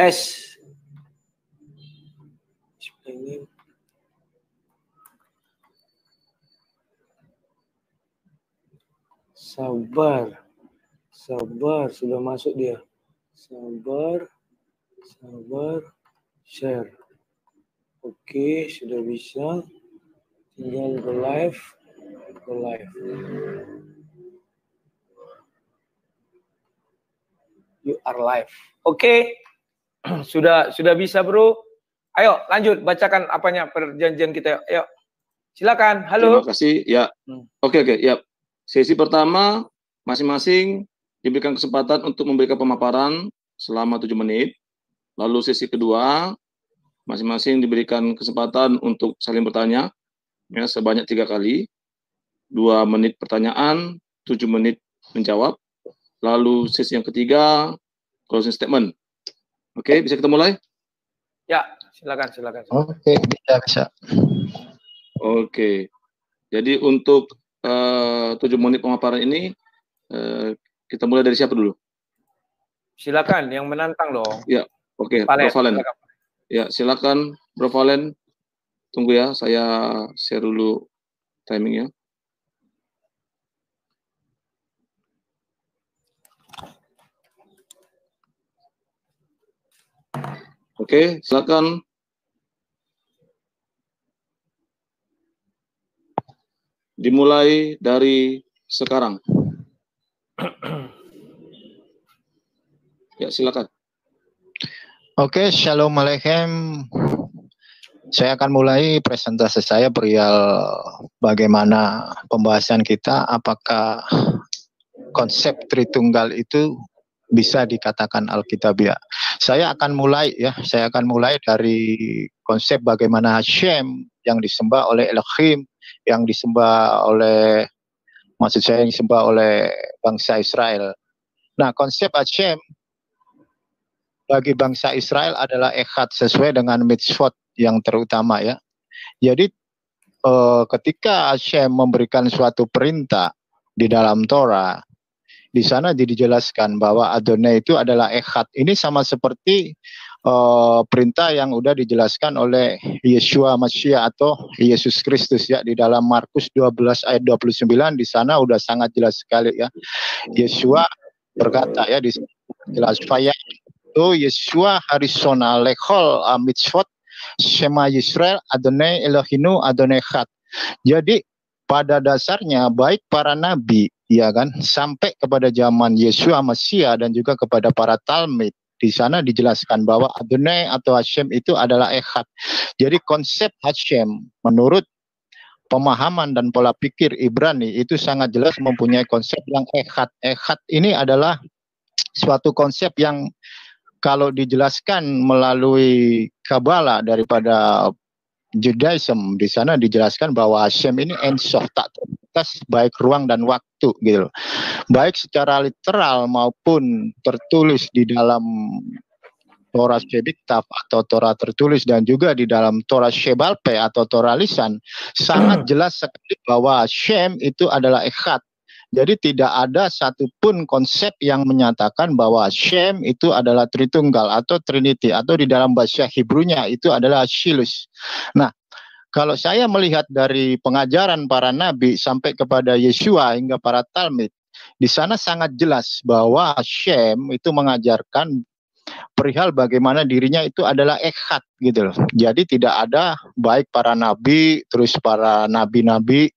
S ini sabar sabar sudah masuk dia sabar sabar share oke okay, sudah bisa tinggal go live go live you are live oke okay. sudah sudah bisa bro. Ayo lanjut bacakan apanya perjanjian kita. Ayo silakan. Halo. Terima kasih. Ya. Hmm. Oke oke. Ya. Sesi pertama masing-masing diberikan kesempatan untuk memberikan pemaparan selama tujuh menit. Lalu sesi kedua masing-masing diberikan kesempatan untuk saling bertanya ya sebanyak tiga kali. Dua menit pertanyaan, tujuh menit menjawab. Lalu sesi yang ketiga closing statement Oke, bisa kita mulai? Ya, silakan, silakan. silakan. Oke, bisa, bisa. Oke, jadi untuk eh, tujuh menit pemaparan ini uh, kita mulai dari siapa dulu? Silakan, yang menantang dong. Ya, oke, okay, Bro Valen. Silakan. Ya, silakan Bro Valen. Tunggu ya, saya share dulu timingnya. Oke, silakan. Dimulai dari sekarang. Ya, silakan. Oke, Shalom Aleichem. Saya akan mulai presentasi saya perihal bagaimana pembahasan kita apakah konsep Tritunggal itu bisa dikatakan Alkitabiah. Saya akan mulai ya, saya akan mulai dari konsep bagaimana Hashem yang disembah oleh Elohim, yang disembah oleh maksud saya yang disembah oleh bangsa Israel. Nah, konsep Hashem bagi bangsa Israel adalah ekat sesuai dengan mitzvot yang terutama ya. Jadi eh, ketika Hashem memberikan suatu perintah di dalam Torah, di sana dijelaskan bahwa adonai itu adalah echad. Ini sama seperti uh, perintah yang sudah dijelaskan oleh Yeshua Masya atau Yesus Kristus ya di dalam Markus 12 ayat 29 di sana sudah sangat jelas sekali ya. Yeshua berkata ya di jelas faya itu Yeshua harisona lechol mitzvot Shema Yisrael Adonai Elohinu Adonai Chad. Jadi pada dasarnya baik para nabi ya kan sampai kepada zaman Yesus Mesia dan juga kepada para Talmud di sana dijelaskan bahwa Adonai atau Hashem itu adalah Echad. Jadi konsep Hashem menurut pemahaman dan pola pikir Ibrani itu sangat jelas mempunyai konsep yang Echad. Echad ini adalah suatu konsep yang kalau dijelaskan melalui Kabbalah daripada Judaism di sana dijelaskan bahwa Hashem ini ensof tak batas baik ruang dan waktu gitu Baik secara literal maupun tertulis di dalam Torah Shebiktav atau Torah tertulis dan juga di dalam Torah Shebalpe atau Torah lisan sangat hmm. jelas sekali bahwa Shem itu adalah Echad jadi tidak ada satupun konsep yang menyatakan bahwa Shem itu adalah Tritunggal atau Trinity atau di dalam bahasa Hebrunya itu adalah Shilus. Nah, kalau saya melihat dari pengajaran para nabi sampai kepada Yeshua hingga para Talmud, di sana sangat jelas bahwa Shem itu mengajarkan perihal bagaimana dirinya itu adalah ekhat gitu loh. Jadi tidak ada baik para nabi, terus para nabi-nabi,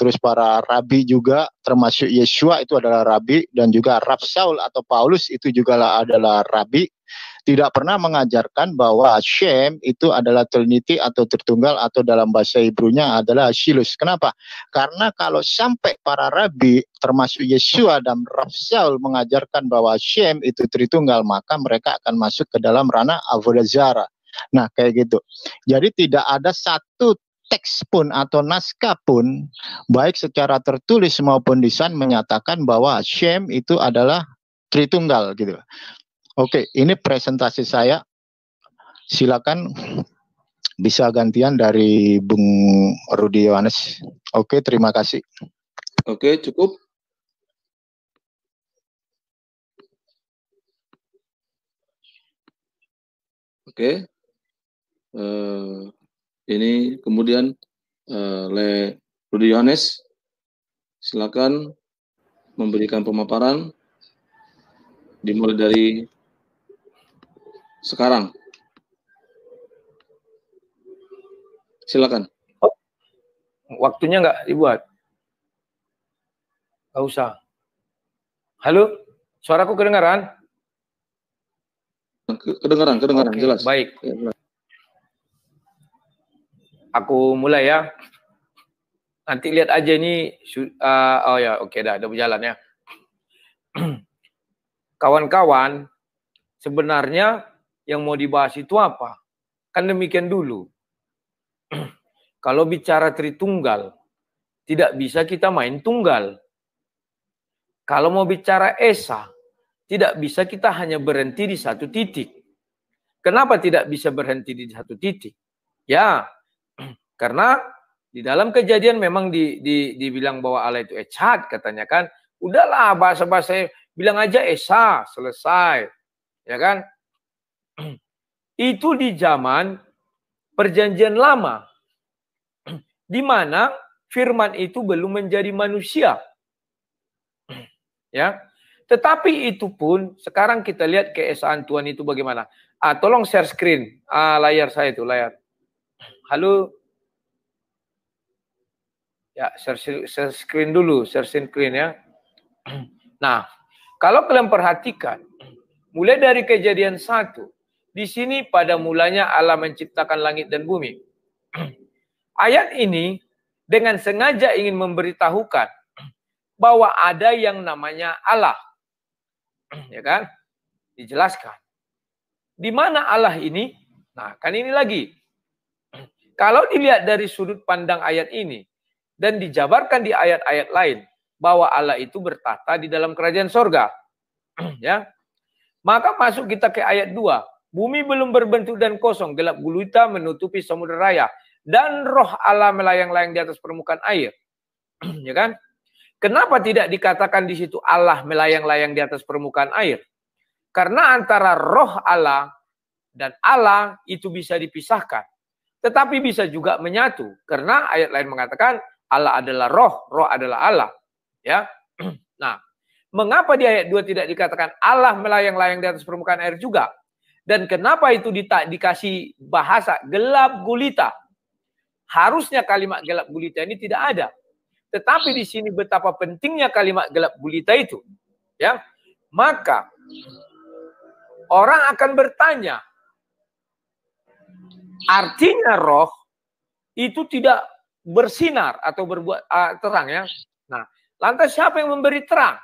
terus para rabi juga termasuk Yeshua itu adalah rabi dan juga Rab atau Paulus itu juga adalah rabi tidak pernah mengajarkan bahwa Hashem itu adalah Trinity atau tertunggal atau dalam bahasa Ibrunya adalah Silus. Kenapa? Karena kalau sampai para rabi termasuk Yesua dan Rav mengajarkan bahwa Hashem itu Tritunggal, maka mereka akan masuk ke dalam ranah Avodah Zara. Nah, kayak gitu. Jadi tidak ada satu teks pun atau naskah pun baik secara tertulis maupun lisan menyatakan bahwa Shem itu adalah Tritunggal gitu. Oke, ini presentasi saya. Silakan bisa gantian dari Bung Rudi Yohanes. Oke, terima kasih. Oke, cukup. Oke. Uh, ini kemudian uh, Le Rudi Yohanes, silakan memberikan pemaparan dimulai dari sekarang? Silakan. waktunya nggak dibuat. Gak usah. Halo, suaraku kedengaran? Kedengaran, kedengaran, okay, jelas. Baik. Ya, Aku mulai ya. Nanti lihat aja ini. Uh, oh ya, oke okay, dah, udah berjalan ya. Kawan-kawan, sebenarnya yang mau dibahas itu apa? Kan demikian dulu. Kalau bicara Tritunggal, tidak bisa kita main tunggal. Kalau mau bicara Esa, tidak bisa kita hanya berhenti di satu titik. Kenapa tidak bisa berhenti di satu titik? Ya, karena di dalam kejadian memang di, di, dibilang bahwa Allah itu ecat, katanya kan. Udahlah bahasa-bahasa bilang aja Esa selesai. Ya kan? itu di zaman perjanjian lama di mana firman itu belum menjadi manusia. Ya. Tetapi itu pun sekarang kita lihat keesaan Tuhan itu bagaimana. Ah, tolong share screen ah, layar saya itu layar. Halo. Ya, share, share screen dulu, share screen ya. Nah, kalau kalian perhatikan, mulai dari kejadian satu, di sini pada mulanya Allah menciptakan langit dan bumi. Ayat ini dengan sengaja ingin memberitahukan bahwa ada yang namanya Allah. Ya kan? Dijelaskan. Di mana Allah ini? Nah, kan ini lagi. Kalau dilihat dari sudut pandang ayat ini dan dijabarkan di ayat-ayat lain bahwa Allah itu bertata di dalam kerajaan sorga. ya. Maka masuk kita ke ayat 2 Bumi belum berbentuk dan kosong, gelap gulita menutupi samudera raya dan roh Allah melayang-layang di atas permukaan air. ya kan? Kenapa tidak dikatakan di situ Allah melayang-layang di atas permukaan air? Karena antara roh Allah dan Allah itu bisa dipisahkan. Tetapi bisa juga menyatu. Karena ayat lain mengatakan Allah adalah roh, roh adalah Allah. Ya. Nah, mengapa di ayat 2 tidak dikatakan Allah melayang-layang di atas permukaan air juga? Dan kenapa itu di, dikasih bahasa gelap gulita? Harusnya kalimat gelap gulita ini tidak ada. Tetapi di sini betapa pentingnya kalimat gelap gulita itu. Ya. Maka orang akan bertanya, artinya roh itu tidak bersinar atau berbuat uh, terang ya. Nah, lantas siapa yang memberi terang?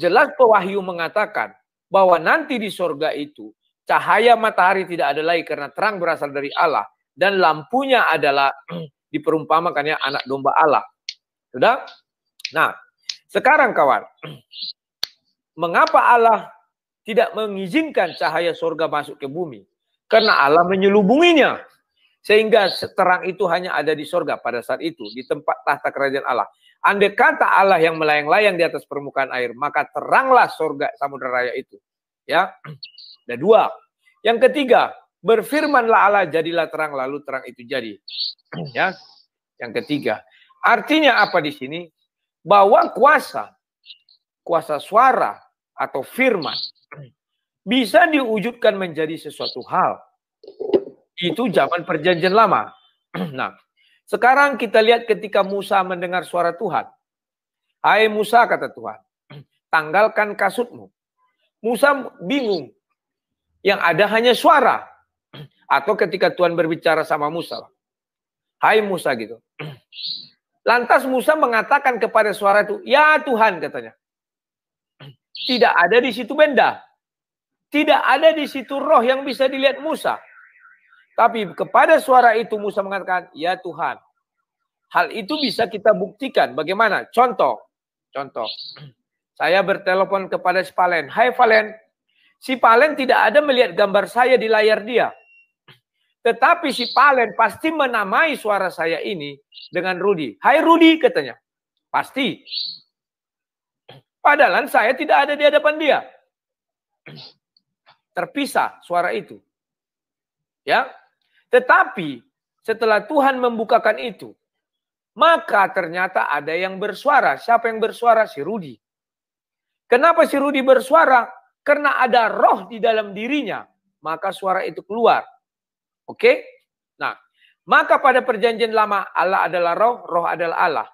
Jelas pewahyu mengatakan bahwa nanti di sorga itu cahaya matahari tidak ada lagi karena terang berasal dari Allah dan lampunya adalah diperumpamakannya anak domba Allah. Sudah? Nah, sekarang kawan, mengapa Allah tidak mengizinkan cahaya surga masuk ke bumi? Karena Allah menyelubunginya. Sehingga terang itu hanya ada di surga pada saat itu, di tempat tahta kerajaan Allah. Andai kata Allah yang melayang-layang di atas permukaan air, maka teranglah surga samudera raya itu. Ya, Ada dua. Yang ketiga, berfirmanlah Allah jadilah terang lalu terang itu jadi. Ya. Yang ketiga. Artinya apa di sini? Bahwa kuasa kuasa suara atau firman bisa diwujudkan menjadi sesuatu hal. Itu zaman perjanjian lama. Nah, sekarang kita lihat ketika Musa mendengar suara Tuhan. Hai Musa, kata Tuhan, tanggalkan kasutmu. Musa bingung, yang ada hanya suara. Atau ketika Tuhan berbicara sama Musa. Hai Musa gitu. Lantas Musa mengatakan kepada suara itu, "Ya Tuhan," katanya. Tidak ada di situ benda. Tidak ada di situ roh yang bisa dilihat Musa. Tapi kepada suara itu Musa mengatakan, "Ya Tuhan." Hal itu bisa kita buktikan bagaimana? Contoh. Contoh. Saya bertelepon kepada Valen. "Hai Valen, Si Palen tidak ada melihat gambar saya di layar dia. Tetapi si Palen pasti menamai suara saya ini dengan Rudi. Hai Rudi katanya. Pasti. Padahal saya tidak ada di hadapan dia. Terpisah suara itu. Ya. Tetapi setelah Tuhan membukakan itu, maka ternyata ada yang bersuara. Siapa yang bersuara? Si Rudi. Kenapa si Rudi bersuara? Karena ada roh di dalam dirinya, maka suara itu keluar. Oke? Okay? Nah, maka pada perjanjian lama Allah adalah roh, roh adalah Allah.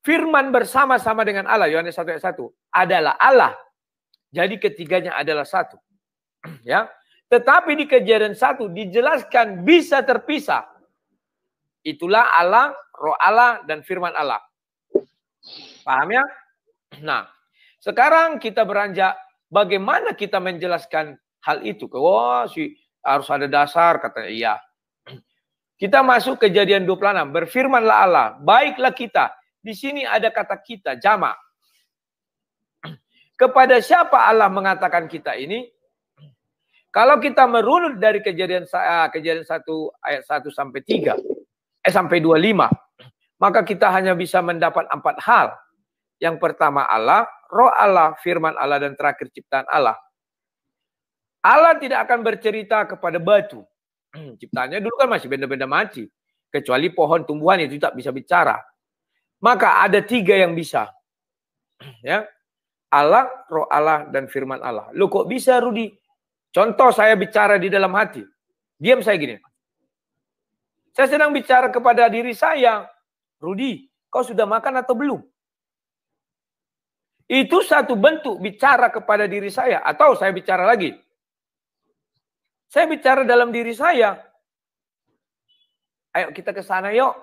Firman bersama-sama dengan Allah, Yohanes 1 ayat 1, adalah Allah. Jadi ketiganya adalah satu. ya. Tetapi di kejadian satu dijelaskan bisa terpisah. Itulah Allah, roh Allah, dan firman Allah. Paham ya? Nah, sekarang kita beranjak Bagaimana kita menjelaskan hal itu? Wah, oh, si harus ada dasar katanya. Iya. Kita masuk kejadian 26. Berfirmanlah Allah, baiklah kita. Di sini ada kata kita, jama. Kepada siapa Allah mengatakan kita ini? Kalau kita merunut dari kejadian eh, kejadian 1 ayat 1 sampai 3 eh sampai 25, maka kita hanya bisa mendapat empat hal. Yang pertama Allah, roh Allah, firman Allah, dan terakhir ciptaan Allah. Allah tidak akan bercerita kepada batu. Hmm, ciptanya dulu kan masih benda-benda mati. Kecuali pohon tumbuhan itu tak bisa bicara. Maka ada tiga yang bisa. Hmm, ya Allah, roh Allah, dan firman Allah. Lu kok bisa Rudi? Contoh saya bicara di dalam hati. Diam saya gini. Saya sedang bicara kepada diri saya. Rudi, kau sudah makan atau belum? Itu satu bentuk bicara kepada diri saya atau saya bicara lagi. Saya bicara dalam diri saya. Ayo kita ke sana yuk.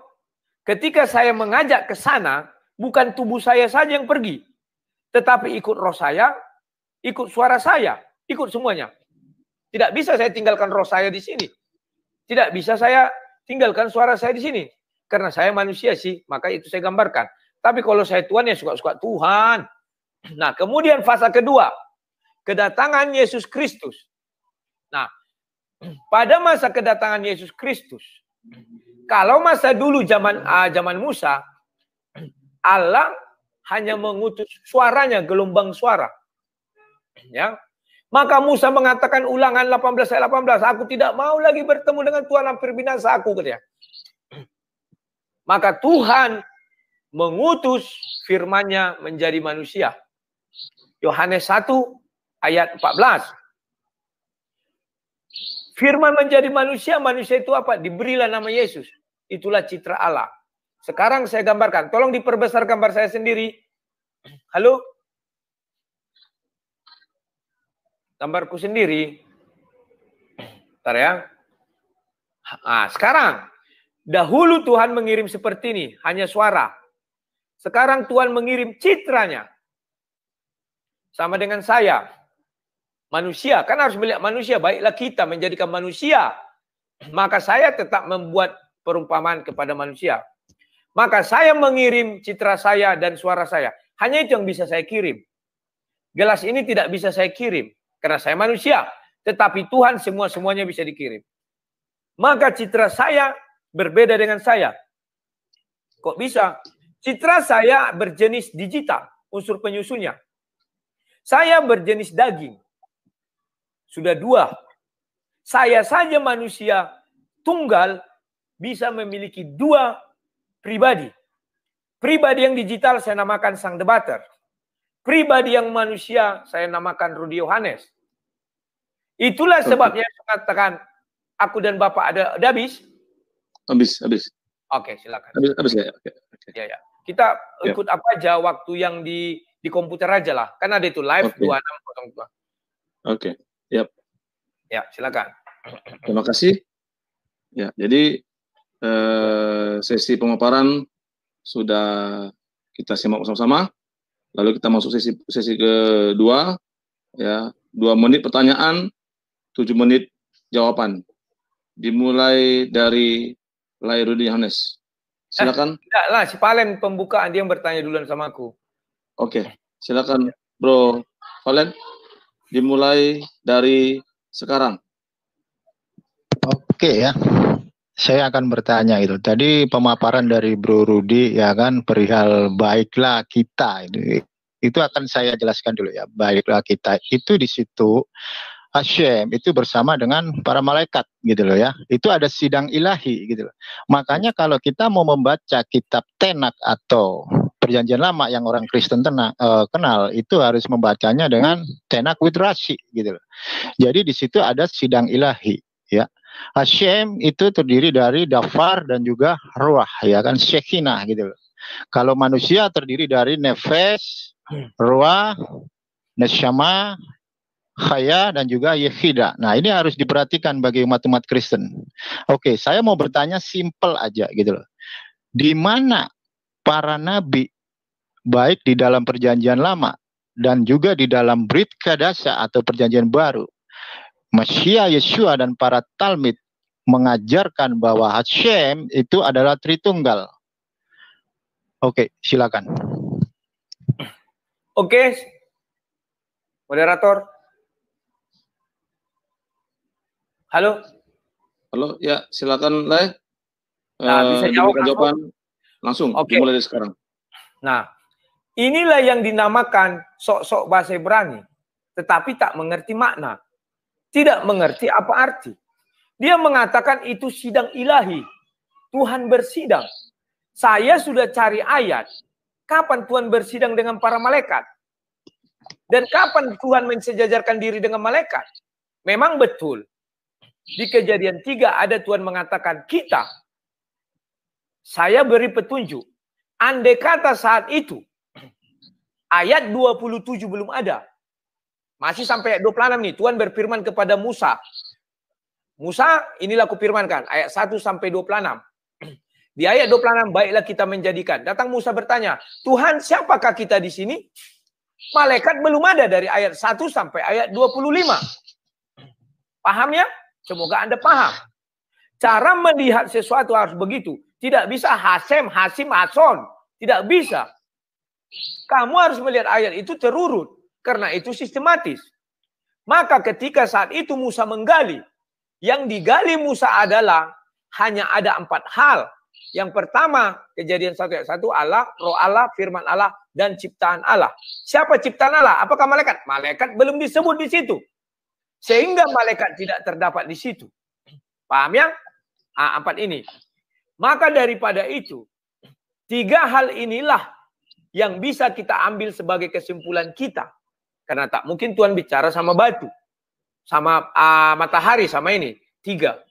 Ketika saya mengajak ke sana, bukan tubuh saya saja yang pergi, tetapi ikut roh saya, ikut suara saya, ikut semuanya. Tidak bisa saya tinggalkan roh saya di sini. Tidak bisa saya tinggalkan suara saya di sini. Karena saya manusia sih, maka itu saya gambarkan. Tapi kalau saya Tuhan ya suka-suka Tuhan. Nah, kemudian fase kedua, kedatangan Yesus Kristus. Nah, pada masa kedatangan Yesus Kristus, kalau masa dulu zaman uh, zaman Musa, Allah hanya mengutus suaranya gelombang suara. Ya. Maka Musa mengatakan ulangan 18 ayat 18, aku tidak mau lagi bertemu dengan Tuhan hampir binasa aku katanya. Maka Tuhan mengutus firman-Nya menjadi manusia. Yohanes 1 ayat 14. Firman menjadi manusia, manusia itu apa? Diberilah nama Yesus. Itulah citra Allah. Sekarang saya gambarkan. Tolong diperbesar gambar saya sendiri. Halo? Gambarku sendiri. Bentar ya. Nah, sekarang. Dahulu Tuhan mengirim seperti ini. Hanya suara. Sekarang Tuhan mengirim citranya. Sama dengan saya. Manusia, kan harus melihat manusia. Baiklah kita menjadikan manusia. Maka saya tetap membuat perumpamaan kepada manusia. Maka saya mengirim citra saya dan suara saya. Hanya itu yang bisa saya kirim. Gelas ini tidak bisa saya kirim. Karena saya manusia. Tetapi Tuhan semua-semuanya bisa dikirim. Maka citra saya berbeda dengan saya. Kok bisa? Citra saya berjenis digital, unsur penyusunnya. Saya berjenis daging. Sudah dua. Saya saja manusia tunggal bisa memiliki dua pribadi. Pribadi yang digital saya namakan sang debater. Pribadi yang manusia saya namakan Rudy Yohanes. Itulah sebabnya saya katakan aku dan Bapak ada, ada habis? Habis, habis. Oke, silakan. Habis, habis ya. Oke, okay. Ya, ya. Kita ya. ikut ya. apa aja waktu yang di di komputer aja lah. Kan ada itu live okay. 2602. Oke. Okay. Yap. Ya, silakan. Terima kasih. Ya, jadi eh, sesi pemaparan sudah kita simak bersama sama Lalu kita masuk sesi sesi kedua ya, dua menit pertanyaan, tujuh menit jawaban. Dimulai dari Lairudi Hanes. Eh, silakan. Eh, enggak lah, si Palem pembukaan dia yang bertanya duluan sama aku. Oke, okay. silakan Bro Valen dimulai dari sekarang. Oke ya. Saya akan bertanya itu. Tadi pemaparan dari Bro Rudi ya kan perihal baiklah kita itu itu akan saya jelaskan dulu ya. Baiklah kita itu di situ Hashem itu bersama dengan para malaikat gitu loh ya. Itu ada sidang ilahi gitu loh. Makanya kalau kita mau membaca kitab Tenak atau perjanjian lama yang orang Kristen tena, uh, kenal itu harus membacanya dengan tenak with rashi gitu loh. Jadi di situ ada sidang ilahi ya. Hashem itu terdiri dari dafar dan juga ruah ya kan Shekinah gitu loh. Kalau manusia terdiri dari nefes, ruah, neshama, khaya dan juga yehida. Nah ini harus diperhatikan bagi umat-umat Kristen. Oke, saya mau bertanya simple aja gitu loh. Di mana para nabi baik di dalam perjanjian lama dan juga di dalam Brit Kadasa atau perjanjian baru. Masya Yesua dan para Talmud mengajarkan bahwa Hashem itu adalah Tritunggal. Oke, silakan. Oke, moderator. Halo. Halo, ya silakan lah Nah, bisa eh, jawab jawaban langsung. Oke. Mulai dari sekarang. Nah, Inilah yang dinamakan sok-sok bahasa Ibrani, tetapi tak mengerti makna, tidak mengerti apa arti. Dia mengatakan itu sidang ilahi, Tuhan bersidang. Saya sudah cari ayat, kapan Tuhan bersidang dengan para malaikat? Dan kapan Tuhan mensejajarkan diri dengan malaikat? Memang betul. Di kejadian tiga ada Tuhan mengatakan, kita, saya beri petunjuk. Andai kata saat itu Ayat 27 belum ada. Masih sampai 26 nih, Tuhan berfirman kepada Musa. Musa, inilah kupirmankan, ayat 1 sampai 26. Di ayat 26, baiklah kita menjadikan. Datang Musa bertanya, Tuhan siapakah kita di sini? Malaikat belum ada dari ayat 1 sampai ayat 25. Paham ya? Semoga Anda paham. Cara melihat sesuatu harus begitu. Tidak bisa Hasem, Hasim, Hason. Tidak bisa. Kamu harus melihat ayat itu terurut. Karena itu sistematis. Maka ketika saat itu Musa menggali. Yang digali Musa adalah hanya ada empat hal. Yang pertama, kejadian satu ayat satu, Allah, roh Allah, firman Allah, dan ciptaan Allah. Siapa ciptaan Allah? Apakah malaikat? Malaikat belum disebut di situ. Sehingga malaikat tidak terdapat di situ. Paham ya? Ah, empat ini. Maka daripada itu, tiga hal inilah yang bisa kita ambil sebagai kesimpulan kita. Karena tak mungkin Tuhan bicara sama batu, sama uh, matahari, sama ini. Tiga.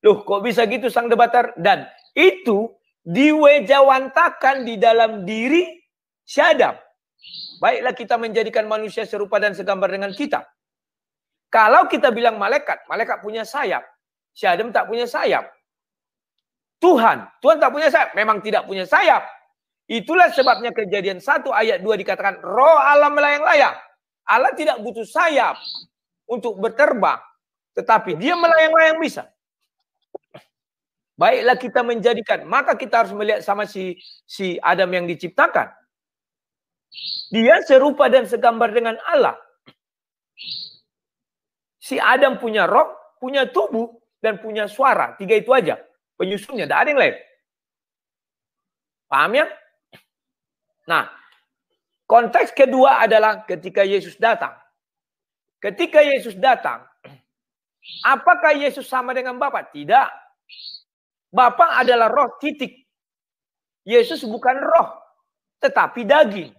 Loh kok bisa gitu sang debatar? Dan itu diwejawantakan di dalam diri syadab. Baiklah kita menjadikan manusia serupa dan segambar dengan kita. Kalau kita bilang malaikat, malaikat punya sayap. Syadam tak punya sayap. Tuhan, Tuhan tak punya sayap. Memang tidak punya sayap Itulah sebabnya kejadian satu ayat dua dikatakan roh Allah melayang-layang. Allah tidak butuh sayap untuk berterbang. Tetapi dia melayang-layang bisa. Baiklah kita menjadikan. Maka kita harus melihat sama si si Adam yang diciptakan. Dia serupa dan segambar dengan Allah. Si Adam punya roh, punya tubuh, dan punya suara. Tiga itu aja. Penyusunnya, tidak ada yang lain. Paham ya? Nah, konteks kedua adalah ketika Yesus datang. Ketika Yesus datang, apakah Yesus sama dengan Bapak? Tidak. Bapak adalah roh titik. Yesus bukan roh, tetapi daging.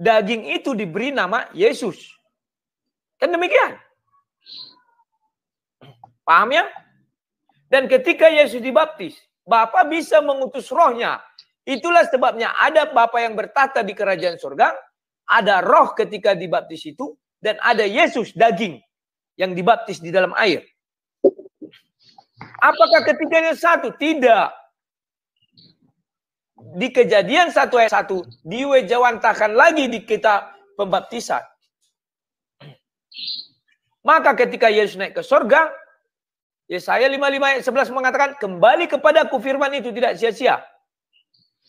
Daging itu diberi nama Yesus. Kan demikian. Paham ya? Dan ketika Yesus dibaptis, Bapak bisa mengutus rohnya Itulah sebabnya ada Bapa yang bertata di kerajaan surga, ada roh ketika dibaptis itu, dan ada Yesus daging yang dibaptis di dalam air. Apakah ketiganya satu? Tidak. Di kejadian satu ayat satu diwejawantahkan lagi di kita pembaptisan. Maka ketika Yesus naik ke surga, Yesaya 55 ayat 11 mengatakan, kembali kepadaku firman itu tidak sia-sia.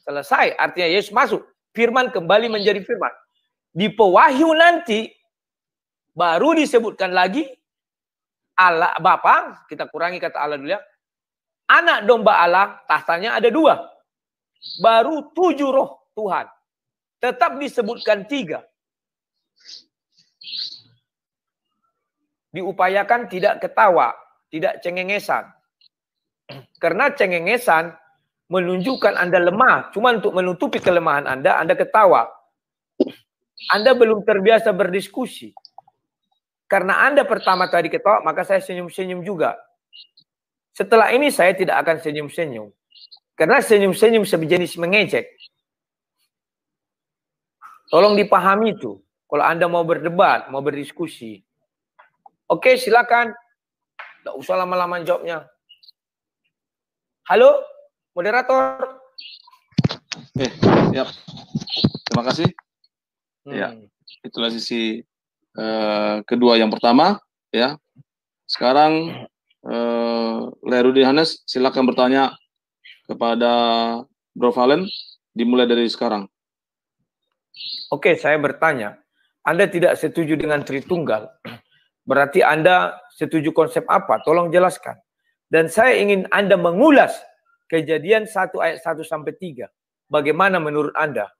Selesai, artinya Yesus masuk. Firman kembali menjadi firman. Di pewahyu nanti, baru disebutkan lagi Allah Bapa, kita kurangi kata Allah dulu ya. Anak domba Allah, tahtanya ada dua. Baru tujuh roh Tuhan. Tetap disebutkan tiga. diupayakan tidak ketawa, tidak cengengesan. Karena cengengesan menunjukkan Anda lemah, cuma untuk menutupi kelemahan Anda, Anda ketawa. Anda belum terbiasa berdiskusi. Karena Anda pertama tadi ketawa, maka saya senyum-senyum juga. Setelah ini saya tidak akan senyum-senyum. Karena senyum-senyum sejenis mengejek. Tolong dipahami itu. Kalau Anda mau berdebat, mau berdiskusi. Oke, silakan. Tidak usah lama-lama jawabnya. Halo? moderator. Oke, eh, siap. Terima kasih. Hmm. Ya, itulah sisi uh, kedua yang pertama. Ya, sekarang uh, eh, Lerudi Hanes silakan bertanya kepada Bro Valen dimulai dari sekarang. Oke, saya bertanya. Anda tidak setuju dengan Tritunggal. Berarti Anda setuju konsep apa? Tolong jelaskan. Dan saya ingin Anda mengulas Kejadian 1 ayat 1 sampai 3. Bagaimana menurut Anda?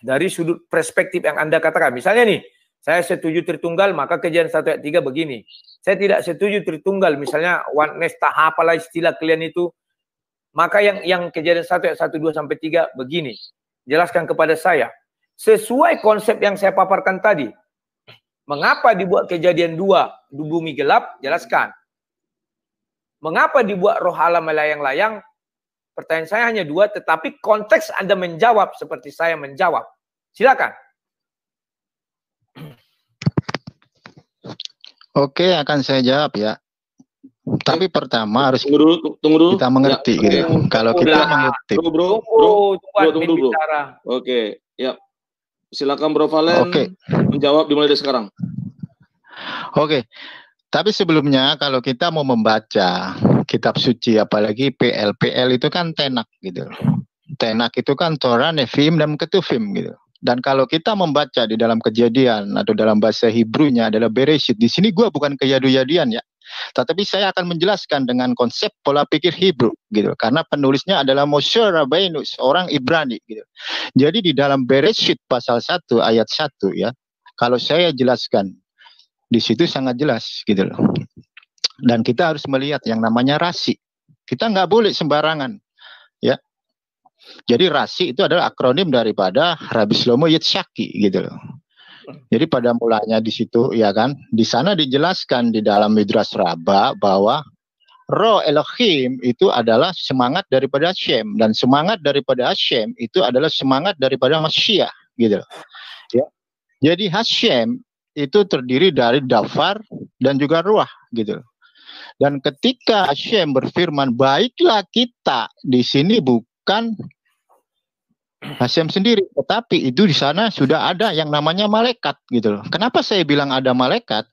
Dari sudut perspektif yang Anda katakan. Misalnya nih, saya setuju tertunggal, maka kejadian 1 ayat 3 begini. Saya tidak setuju tertunggal, misalnya one tahap apalah istilah kalian itu. Maka yang yang kejadian 1 ayat 1, 2 sampai 3 begini. Jelaskan kepada saya. Sesuai konsep yang saya paparkan tadi, Mengapa dibuat kejadian 2, bumi gelap? Jelaskan. Mengapa dibuat roh alam melayang-layang? Pertanyaan saya hanya dua, tetapi konteks Anda menjawab seperti saya menjawab. Silakan. Oke, akan saya jawab ya. Tapi pertama harus tunggu dulu, tunggu dulu. Kita mengerti ya, gitu. Ya. Kalau kita udah, mengerti. Bro, bro, bro, bro, tunggu dulu. Bro. Oke, ya. Silakan Bro Valen Oke. menjawab dimulai dari sekarang. Oke. Tapi sebelumnya kalau kita mau membaca kitab suci apalagi P.L.P.L itu kan tenak gitu. Tenak itu kan Torah, Nefim, dan Ketufim gitu. Dan kalau kita membaca di dalam kejadian atau dalam bahasa Hebrunya adalah Bereshit. Di sini gue bukan kejadian ya. Tetapi saya akan menjelaskan dengan konsep pola pikir Hebrew gitu. Karena penulisnya adalah Moshe Rabbeinu, orang Ibrani gitu. Jadi di dalam Bereshit pasal 1 ayat 1 ya. Kalau saya jelaskan di situ sangat jelas gitu loh. Dan kita harus melihat yang namanya rasi. Kita nggak boleh sembarangan, ya. Jadi rasi itu adalah akronim daripada Rabbi Slomo Yitzhaki gitu loh. Jadi pada mulanya di situ ya kan, di sana dijelaskan di dalam Midrash Raba bahwa Ro Elohim itu adalah semangat daripada Hashem dan semangat daripada Hashem itu adalah semangat daripada Masyiah gitu loh. Ya. Jadi Hashem itu terdiri dari dafar dan juga ruah gitu. Dan ketika Hashem berfirman, baiklah kita di sini bukan Hashem sendiri, tetapi itu di sana sudah ada yang namanya malaikat gitu Kenapa saya bilang ada malaikat?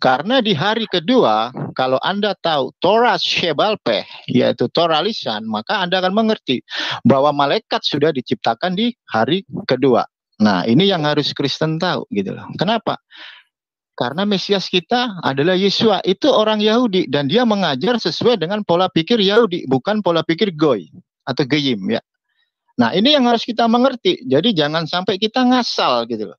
Karena di hari kedua, kalau Anda tahu Torah Shebalpeh, yaitu Torah lisan, maka Anda akan mengerti bahwa malaikat sudah diciptakan di hari kedua. Nah, ini yang harus Kristen tahu gitu loh. Kenapa? Karena Mesias kita adalah Yesua, itu orang Yahudi dan dia mengajar sesuai dengan pola pikir Yahudi, bukan pola pikir Goy atau Geyim ya. Nah, ini yang harus kita mengerti. Jadi jangan sampai kita ngasal gitu loh.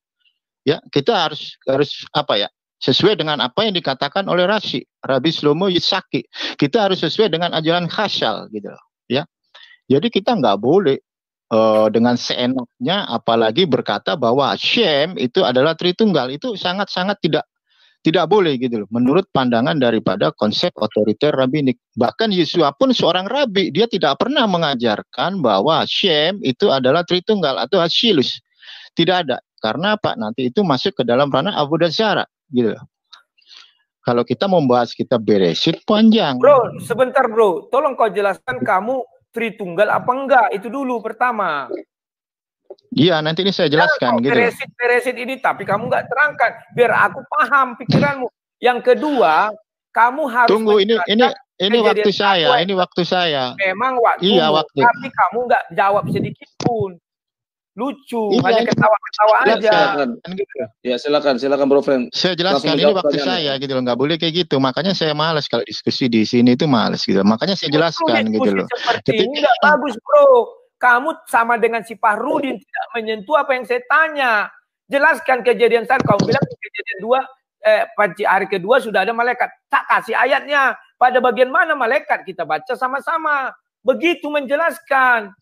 Ya, kita harus harus apa ya? Sesuai dengan apa yang dikatakan oleh Rashi, Rabbi Slomo Yisaki. Kita harus sesuai dengan ajaran Khasyal gitu loh, ya. Jadi kita nggak boleh uh, dengan seenaknya apalagi berkata bahwa Shem itu adalah Tritunggal itu sangat-sangat tidak tidak boleh gitu loh menurut pandangan daripada konsep otoriter rabbinik bahkan Yesus pun seorang rabi dia tidak pernah mengajarkan bahwa Shem itu adalah Tritunggal atau Hasilus tidak ada karena apa nanti itu masuk ke dalam ranah Abu Dasara gitu loh kalau kita membahas kita beresit panjang. Bro, sebentar bro, tolong kau jelaskan kamu Tritunggal apa enggak? Itu dulu pertama. Iya, nanti ini saya ya, jelaskan gitu. Peresit peresit ini tapi kamu enggak terangkan biar aku paham pikiranmu. Yang kedua, kamu harus Tunggu ini ini ini waktu saya, ini waktu saya. Memang waktu. Iya, waktu. Tapi kamu enggak jawab sedikit pun lucu iya, hanya iya. ketawa-ketawa kan gitu ya, aja silakan. ya silakan silakan bro friend saya jelaskan ini waktu saya gitu loh nggak boleh kayak gitu makanya saya malas kalau diskusi di sini itu malas, gitu makanya saya jelaskan gitu loh seperti ini tidak bagus bro kamu sama dengan si Pak Fahrudin tidak menyentuh apa yang saya tanya jelaskan kejadian satu kamu bilang kejadian dua eh, panci hari kedua sudah ada malaikat tak kasih ayatnya pada bagian mana malaikat kita baca sama-sama begitu menjelaskan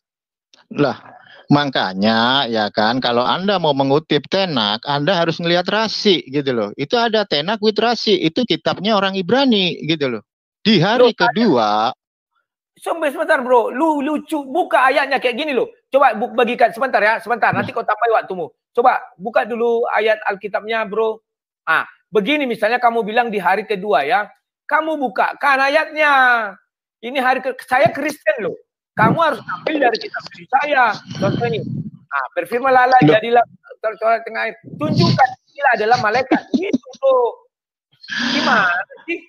lah, makanya ya kan kalau Anda mau mengutip Tenak, Anda harus melihat rasi gitu loh. Itu ada Tenak with rasi, itu kitabnya orang Ibrani gitu loh. Di hari Loh, kedua Sumpah sebentar bro, lu lucu buka ayatnya kayak gini loh. Coba bagikan sebentar ya, sebentar. Nanti kau tapai waktumu. Coba buka dulu ayat Alkitabnya bro. Ah, begini misalnya kamu bilang di hari kedua ya, kamu buka karena ayatnya. Ini hari ke saya Kristen loh. Kamu harus ambil dari kitab suci saya. ini. nah, berfirman Allah jadilah tercoreng tengah air. Tunjukkan inilah adalah malaikat. Gitu loh. Gimana sih?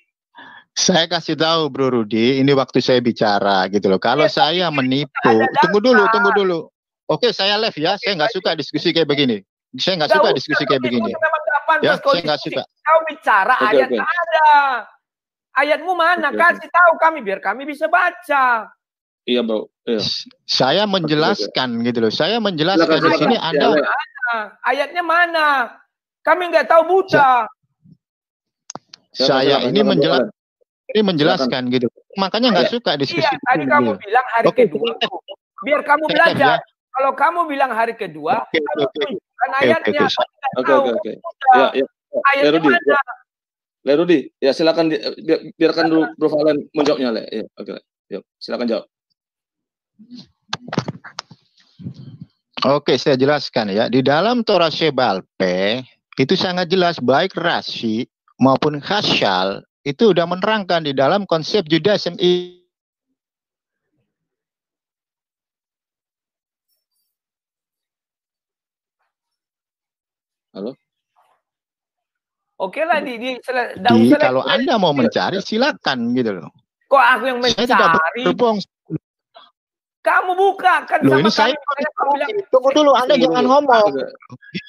Saya kasih tahu Bro Rudi, ini waktu saya bicara gitu loh. Kalau ya, saya menipu, tunggu dulu, tunggu dulu. Oke, saya live ya. Saya nggak suka diskusi kayak begini. Saya nggak suka diskusi kayak begini. Ya, saya nggak suka. Kau bicara ayat ada. Ayatmu mana? Kasih tahu kami biar kami bisa baca. Iya, Bro. Iya. Saya menjelaskan gitu loh. Saya menjelaskan di sini Ada ayatnya mana? Kami nggak tahu buta. Saya ini menjelaskan ini menjelaskan gitu. Makanya nggak iya. suka diskusi. Iya, tadi kamu gitu. bilang hari kedua. Biar kamu belajar. Ya. Kalau kamu bilang hari kedua, okay, okay, okay. ayatnya Oke, oke, oke. Ya, ya, ya. Ayatnya ya. mana? Le Rudi, ya silakan di, biarkan dulu Bro Valen menjawabnya Le. Ya, oke. Okay, Yuk, silakan jawab. Oke, saya jelaskan ya. Di dalam Torah Shebalpe itu sangat jelas baik rasi maupun Hasyal itu sudah menerangkan di dalam konsep Judaism Halo? Oke lah di, di, di, di, kalau Anda mau mencari silakan gitu loh. Kok aku yang mencari? Saya tidak kamu buka kan Loh, sama ini saya, saya kamu bilang, tunggu dulu Anda tunggu jangan ngomong.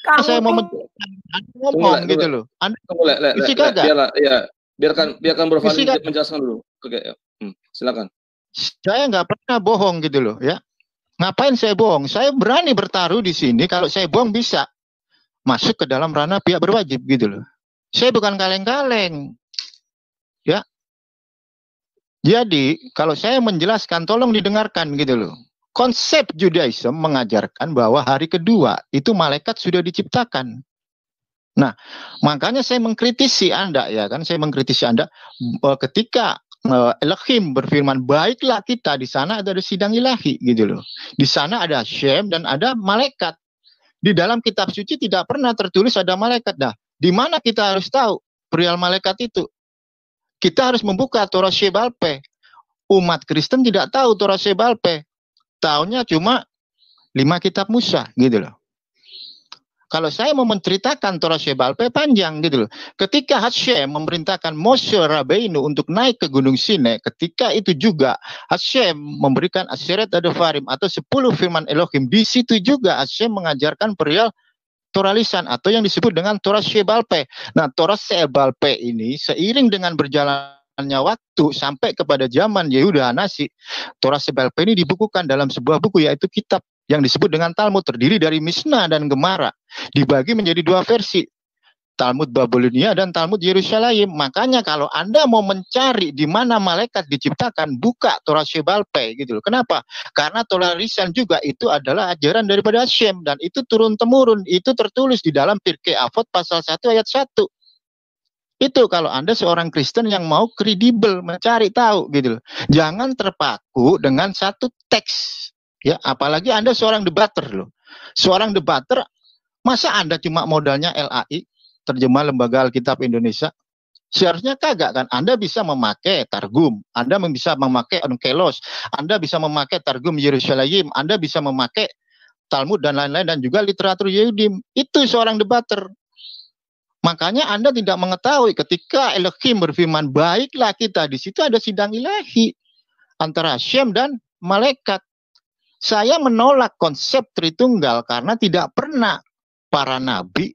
Kamu saya mau men- ngomong tunggu, gitu loh. Anda tunggu, le, le, le, le, biarlah, ya, biarkan biarkan Bro Fali menjelaskan dulu. Oke, ya. hmm, silakan. Saya nggak pernah bohong gitu loh ya. Ngapain saya bohong? Saya berani bertaruh di sini kalau saya bohong bisa masuk ke dalam ranah pihak berwajib gitu loh. Saya bukan kaleng-kaleng. Jadi, kalau saya menjelaskan, tolong didengarkan gitu loh. Konsep Judaism mengajarkan bahwa hari kedua itu malaikat sudah diciptakan. Nah, makanya saya mengkritisi Anda ya kan, saya mengkritisi Anda eh, ketika eh, Elohim berfirman, baiklah kita di sana ada sidang ilahi gitu loh. Di sana ada Shem dan ada malaikat. Di dalam kitab suci tidak pernah tertulis ada malaikat. Nah, di mana kita harus tahu perihal malaikat itu? Kita harus membuka Torah Shebalpe. Umat Kristen tidak tahu Torah Shebalpe. Tahunya cuma lima kitab Musa gitu loh. Kalau saya mau menceritakan Torah Shebalpe panjang gitu loh. Ketika Hashem memerintahkan Moshe Rabbeinu untuk naik ke Gunung Sinai, ketika itu juga Hashem memberikan Asyeret Adevarim atau sepuluh firman Elohim. Di situ juga Hashem mengajarkan perihal Torah lisan atau yang disebut dengan Torah Shebalpe. Nah, Torah Shebalpe ini seiring dengan berjalannya waktu sampai kepada zaman Yehuda Nasik, Torah Shebalpe ini dibukukan dalam sebuah buku yaitu kitab yang disebut dengan Talmud terdiri dari Misna dan Gemara dibagi menjadi dua versi Talmud Babilonia dan Talmud Yerusalem. Makanya kalau Anda mau mencari di mana malaikat diciptakan, buka Torah Shebalpe gitu loh. Kenapa? Karena Torah Risan juga itu adalah ajaran daripada Hashem dan itu turun temurun, itu tertulis di dalam Pirkei Avot pasal 1 ayat 1. Itu kalau Anda seorang Kristen yang mau kredibel, mencari tahu gitu loh. Jangan terpaku dengan satu teks. Ya, apalagi Anda seorang debater loh. Seorang debater, masa Anda cuma modalnya LAI? terjemah Lembaga Alkitab Indonesia, seharusnya kagak kan. Anda bisa memakai targum, Anda bisa memakai onkelos, Anda bisa memakai targum Yerusalem, Anda bisa memakai Talmud dan lain-lain dan juga literatur Yehudim. Itu seorang debater. Makanya Anda tidak mengetahui ketika Elohim berfirman baiklah kita di situ ada sidang ilahi antara Shem dan malaikat. Saya menolak konsep Tritunggal karena tidak pernah para nabi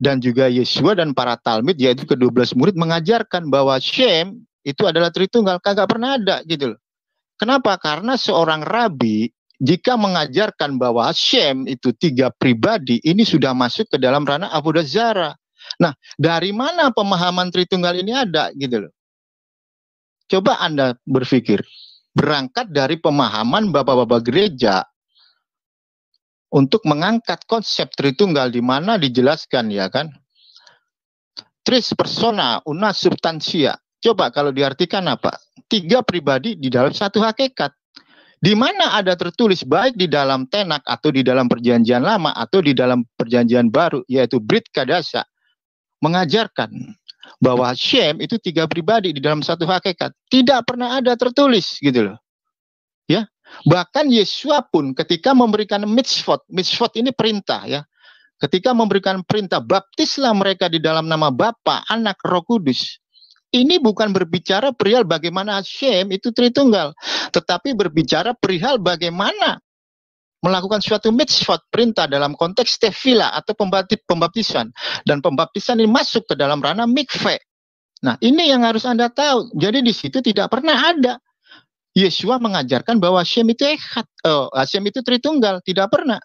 dan juga Yesua dan para Talmud, yaitu ke-12 murid mengajarkan bahwa Shem itu adalah Tritunggal kagak pernah ada gitu loh. Kenapa? Karena seorang rabi jika mengajarkan bahwa Shem itu tiga pribadi ini sudah masuk ke dalam ranah Abu Dzara. Nah, dari mana pemahaman Tritunggal ini ada gitu loh. Coba Anda berpikir, berangkat dari pemahaman bapak-bapak gereja untuk mengangkat konsep Tritunggal di mana dijelaskan ya kan. Tris persona una substansia. Coba kalau diartikan apa? Tiga pribadi di dalam satu hakikat. Di mana ada tertulis baik di dalam tenak atau di dalam perjanjian lama atau di dalam perjanjian baru yaitu Brit Kadasa mengajarkan bahwa Shem itu tiga pribadi di dalam satu hakikat. Tidak pernah ada tertulis gitu loh. Bahkan Yesua pun ketika memberikan mitzvot, mitzvot ini perintah ya. Ketika memberikan perintah, baptislah mereka di dalam nama Bapa, Anak, Roh Kudus. Ini bukan berbicara perihal bagaimana Hashem itu Tritunggal, tetapi berbicara perihal bagaimana melakukan suatu mitzvot perintah dalam konteks tefila atau pembaptisan dan pembaptisan ini masuk ke dalam ranah mikveh. Nah, ini yang harus Anda tahu. Jadi di situ tidak pernah ada Yesua mengajarkan bahwa Shem itu ekat, oh, eh, Shem itu tritunggal, tidak pernah.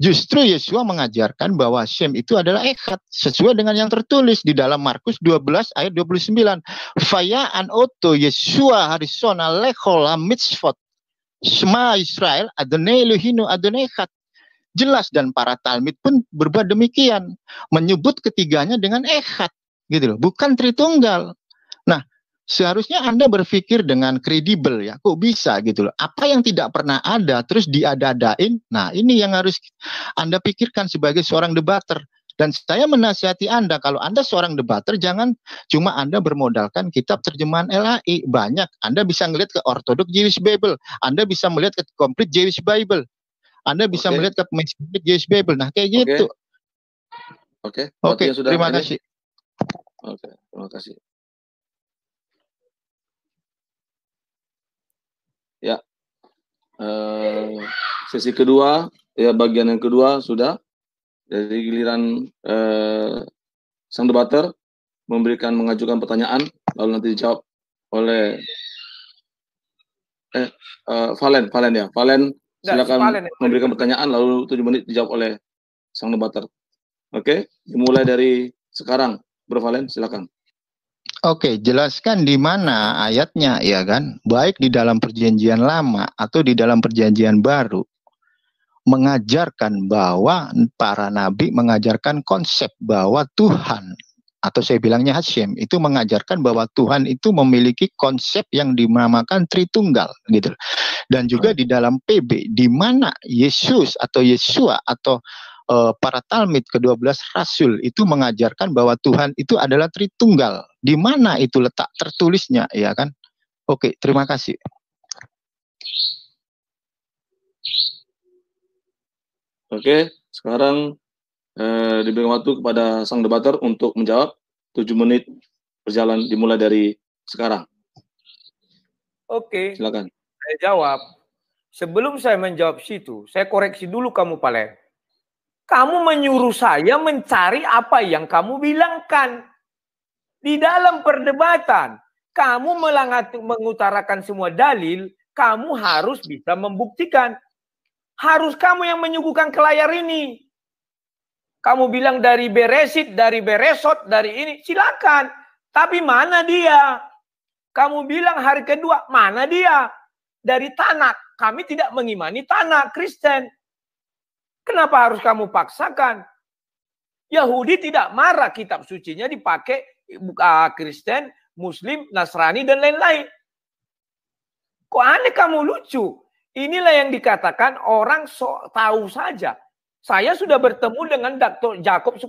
Justru Yesua mengajarkan bahwa Shem itu adalah ekat sesuai dengan yang tertulis di dalam Markus 12 ayat 29. Faya an oto Yesua harisona lechol mitzvot. Shema Israel Adonai luhino Adonai Echad. Jelas dan para talmid pun berbuat demikian. Menyebut ketiganya dengan Echad. Gitu loh. Bukan Tritunggal seharusnya Anda berpikir dengan kredibel ya. Kok bisa gitu loh. Apa yang tidak pernah ada terus diadadain. Nah, ini yang harus Anda pikirkan sebagai seorang debater. Dan saya menasihati Anda kalau Anda seorang debater jangan cuma Anda bermodalkan kitab terjemahan LAI. Banyak Anda bisa melihat ke Orthodox Jewish Bible, Anda bisa melihat ke Complete Jewish Bible. Anda bisa okay. melihat ke Complete Jewish Bible. Nah, kayak gitu. Oke. Okay. Oke, okay. Ya okay. terima kasih. Oke, terima kasih. Eh, sesi kedua ya bagian yang kedua sudah dari giliran uh, sang debater memberikan mengajukan pertanyaan lalu nanti dijawab oleh eh uh, Valen Valen ya Valen silakan Valen, ya. memberikan pertanyaan lalu tujuh menit dijawab oleh sang debater oke okay? dimulai dari sekarang Bro Valen silakan Oke, jelaskan di mana ayatnya ya kan? Baik di dalam perjanjian lama atau di dalam perjanjian baru mengajarkan bahwa para nabi mengajarkan konsep bahwa Tuhan atau saya bilangnya Hashem itu mengajarkan bahwa Tuhan itu memiliki konsep yang dinamakan Tritunggal gitu. Dan juga hmm. di dalam PB di mana Yesus atau Yesua atau uh, para talmid ke-12 rasul itu mengajarkan bahwa Tuhan itu adalah Tritunggal. Di mana itu letak tertulisnya, ya kan? Oke, terima kasih. Oke, sekarang eh, diberi waktu kepada sang debater untuk menjawab. Tujuh menit berjalan dimulai dari sekarang. Oke. Silakan. Saya jawab. Sebelum saya menjawab situ, saya koreksi dulu kamu Palen. Kamu menyuruh saya mencari apa yang kamu bilangkan. Di dalam perdebatan, kamu mengutarakan semua dalil, kamu harus bisa membuktikan. Harus kamu yang menyuguhkan ke layar ini. Kamu bilang dari beresit, dari beresot, dari ini, silakan. Tapi mana dia? Kamu bilang hari kedua, mana dia? Dari tanah, kami tidak mengimani tanah Kristen Kenapa harus kamu paksakan? Yahudi tidak marah kitab sucinya dipakai uh, Kristen, Muslim, Nasrani, dan lain-lain. Kok aneh kamu lucu? Inilah yang dikatakan orang so, tahu saja. Saya sudah bertemu dengan Dr. Jacob uh,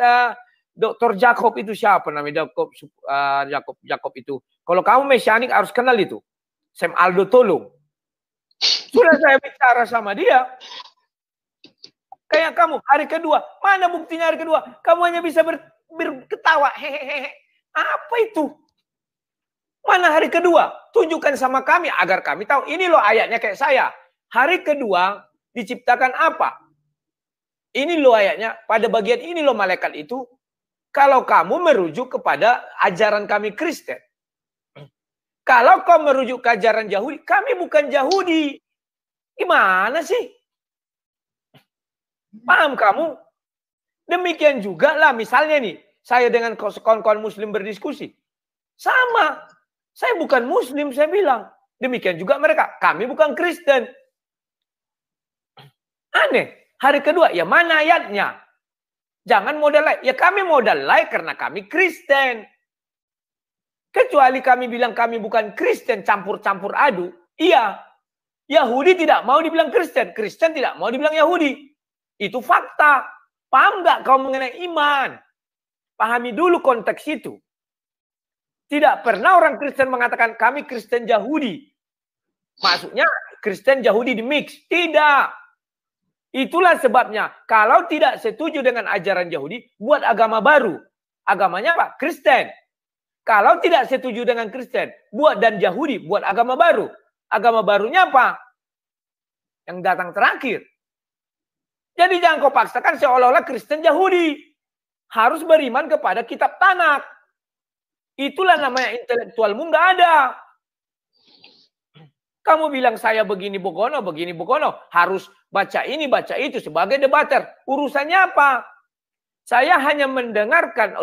eh, Dr. Jacob itu siapa namanya Jacob uh, Jacob Jacob itu. Kalau kamu mesianik harus kenal itu. Sam Aldo Tolong. Sudah saya bicara sama dia, Kayak kamu hari kedua, mana buktinya hari kedua? Kamu hanya bisa ber, berketawa. Hehehe. Apa itu? Mana hari kedua? Tunjukkan sama kami agar kami tahu. Ini loh ayatnya kayak saya. Hari kedua diciptakan apa? Ini loh ayatnya. Pada bagian ini loh malaikat itu. Kalau kamu merujuk kepada ajaran kami Kristen. Kalau kau merujuk ke ajaran Yahudi, kami bukan Yahudi. Gimana sih? Paham kamu? Demikian juga lah misalnya nih, saya dengan kawan-kawan muslim berdiskusi. Sama. Saya bukan muslim, saya bilang. Demikian juga mereka. Kami bukan Kristen. Aneh. Hari kedua, ya mana ayatnya? Jangan modal lain. Ya kami modal lain karena kami Kristen. Kecuali kami bilang kami bukan Kristen campur-campur adu. Iya. Yahudi tidak mau dibilang Kristen. Kristen tidak mau dibilang Yahudi. Itu fakta. Paham nggak kau mengenai iman? Pahami dulu konteks itu. Tidak pernah orang Kristen mengatakan kami Kristen Yahudi. Maksudnya Kristen Yahudi di mix. Tidak. Itulah sebabnya kalau tidak setuju dengan ajaran Yahudi, buat agama baru. Agamanya apa? Kristen. Kalau tidak setuju dengan Kristen, buat dan Yahudi, buat agama baru. Agama barunya apa? Yang datang terakhir, jadi jangan kau paksakan seolah-olah Kristen Yahudi. Harus beriman kepada kitab Tanak. Itulah namanya intelektualmu nggak ada. Kamu bilang saya begini bogono, begini bogono. Harus baca ini, baca itu sebagai debater. Urusannya apa? Saya hanya mendengarkan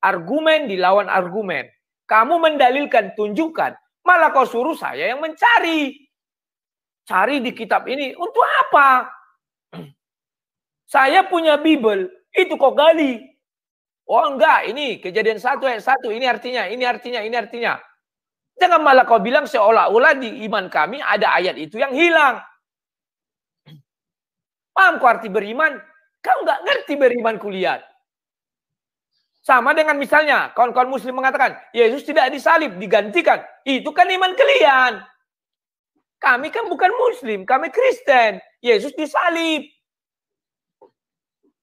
argumen dilawan argumen. Kamu mendalilkan, tunjukkan. Malah kau suruh saya yang mencari. Cari di kitab ini. Untuk apa? Saya punya Bible, itu kok gali. Oh enggak, ini kejadian satu ayat satu. Ini artinya, ini artinya, ini artinya. Jangan malah kau bilang seolah-olah di iman kami ada ayat itu yang hilang. Paham kau arti beriman? Kau nggak ngerti beriman kulihat. Sama dengan misalnya kawan-kawan muslim mengatakan Yesus tidak disalib, digantikan. Itu kan iman kalian. Kami kan bukan muslim, kami Kristen. Yesus disalib.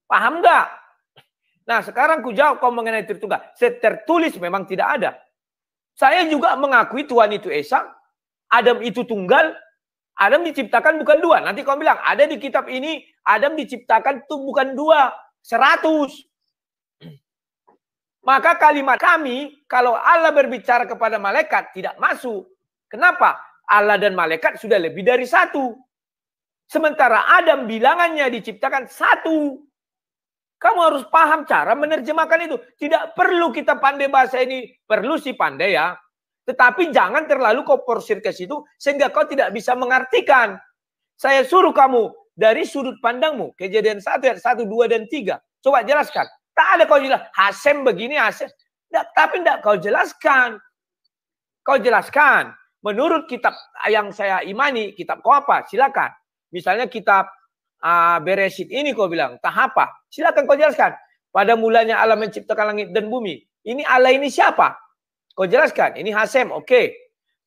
Paham nggak? Nah sekarang ku jawab kau mengenai Tritunggal. Setertulis memang tidak ada. Saya juga mengakui Tuhan itu Esa, Adam itu tunggal, Adam diciptakan bukan dua. Nanti kau bilang, ada di kitab ini, Adam diciptakan itu bukan dua, seratus. Maka kalimat kami, kalau Allah berbicara kepada malaikat, tidak masuk. Kenapa? Allah dan malaikat sudah lebih dari satu. Sementara Adam bilangannya diciptakan satu. Kamu harus paham cara menerjemahkan itu. Tidak perlu kita pandai bahasa ini. Perlu sih pandai ya. Tetapi jangan terlalu kau porsir ke situ sehingga kau tidak bisa mengartikan. Saya suruh kamu dari sudut pandangmu. Kejadian satu, satu, dua dan tiga. Coba jelaskan. Tak ada kau jelas. Hasem begini, Hasem. Nggak, tapi tidak kau jelaskan. Kau jelaskan. Menurut kitab yang saya imani, kitab kau apa? Silakan. Misalnya kitab uh, ah, beresit ini kau bilang tahapa silakan kau jelaskan pada mulanya Allah menciptakan langit dan bumi ini Allah ini siapa kau jelaskan ini Hasem oke okay.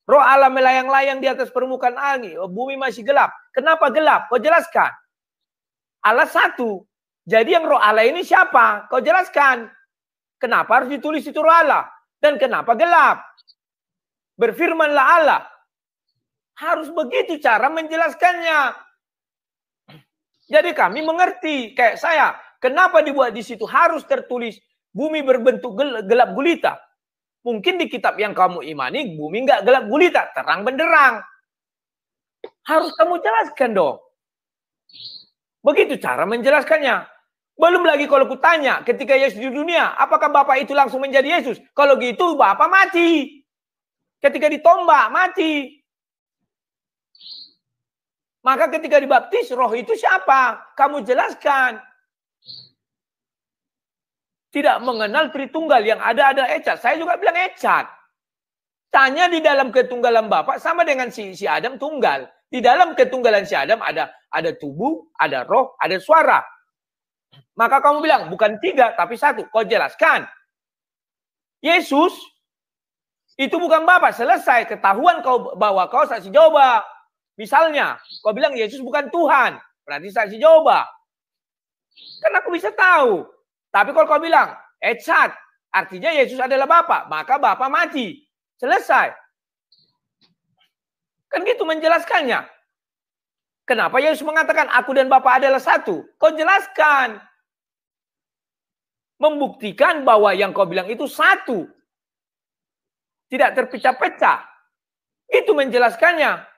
roh Allah melayang-layang di atas permukaan angin oh, bumi masih gelap kenapa gelap kau jelaskan Allah satu jadi yang roh Allah ini siapa kau jelaskan kenapa harus ditulis itu roh Allah dan kenapa gelap berfirmanlah Allah harus begitu cara menjelaskannya jadi kami mengerti kayak saya, kenapa dibuat di situ harus tertulis bumi berbentuk gelap gulita. Mungkin di kitab yang kamu imani bumi nggak gelap gulita, terang benderang. Harus kamu jelaskan dong. Begitu cara menjelaskannya. Belum lagi kalau kutanya ketika Yesus di dunia, apakah Bapak itu langsung menjadi Yesus? Kalau gitu Bapak mati. Ketika ditombak mati. Maka ketika dibaptis, roh itu siapa? Kamu jelaskan. Tidak mengenal Tritunggal yang ada ada ecat. Saya juga bilang ecat. Tanya di dalam ketunggalan Bapak sama dengan si, si Adam tunggal. Di dalam ketunggalan si Adam ada ada tubuh, ada roh, ada suara. Maka kamu bilang bukan tiga tapi satu. Kau jelaskan. Yesus itu bukan Bapak. Selesai ketahuan kau bahwa kau saksi jawab. Misalnya, kau bilang Yesus bukan Tuhan, berarti saya saksi coba. Karena aku bisa tahu. Tapi kalau kau bilang, Echad, eh, artinya Yesus adalah Bapa, maka Bapa mati. Selesai. Kan gitu menjelaskannya. Kenapa Yesus mengatakan aku dan Bapa adalah satu? Kau jelaskan. Membuktikan bahwa yang kau bilang itu satu. Tidak terpecah-pecah. Itu menjelaskannya.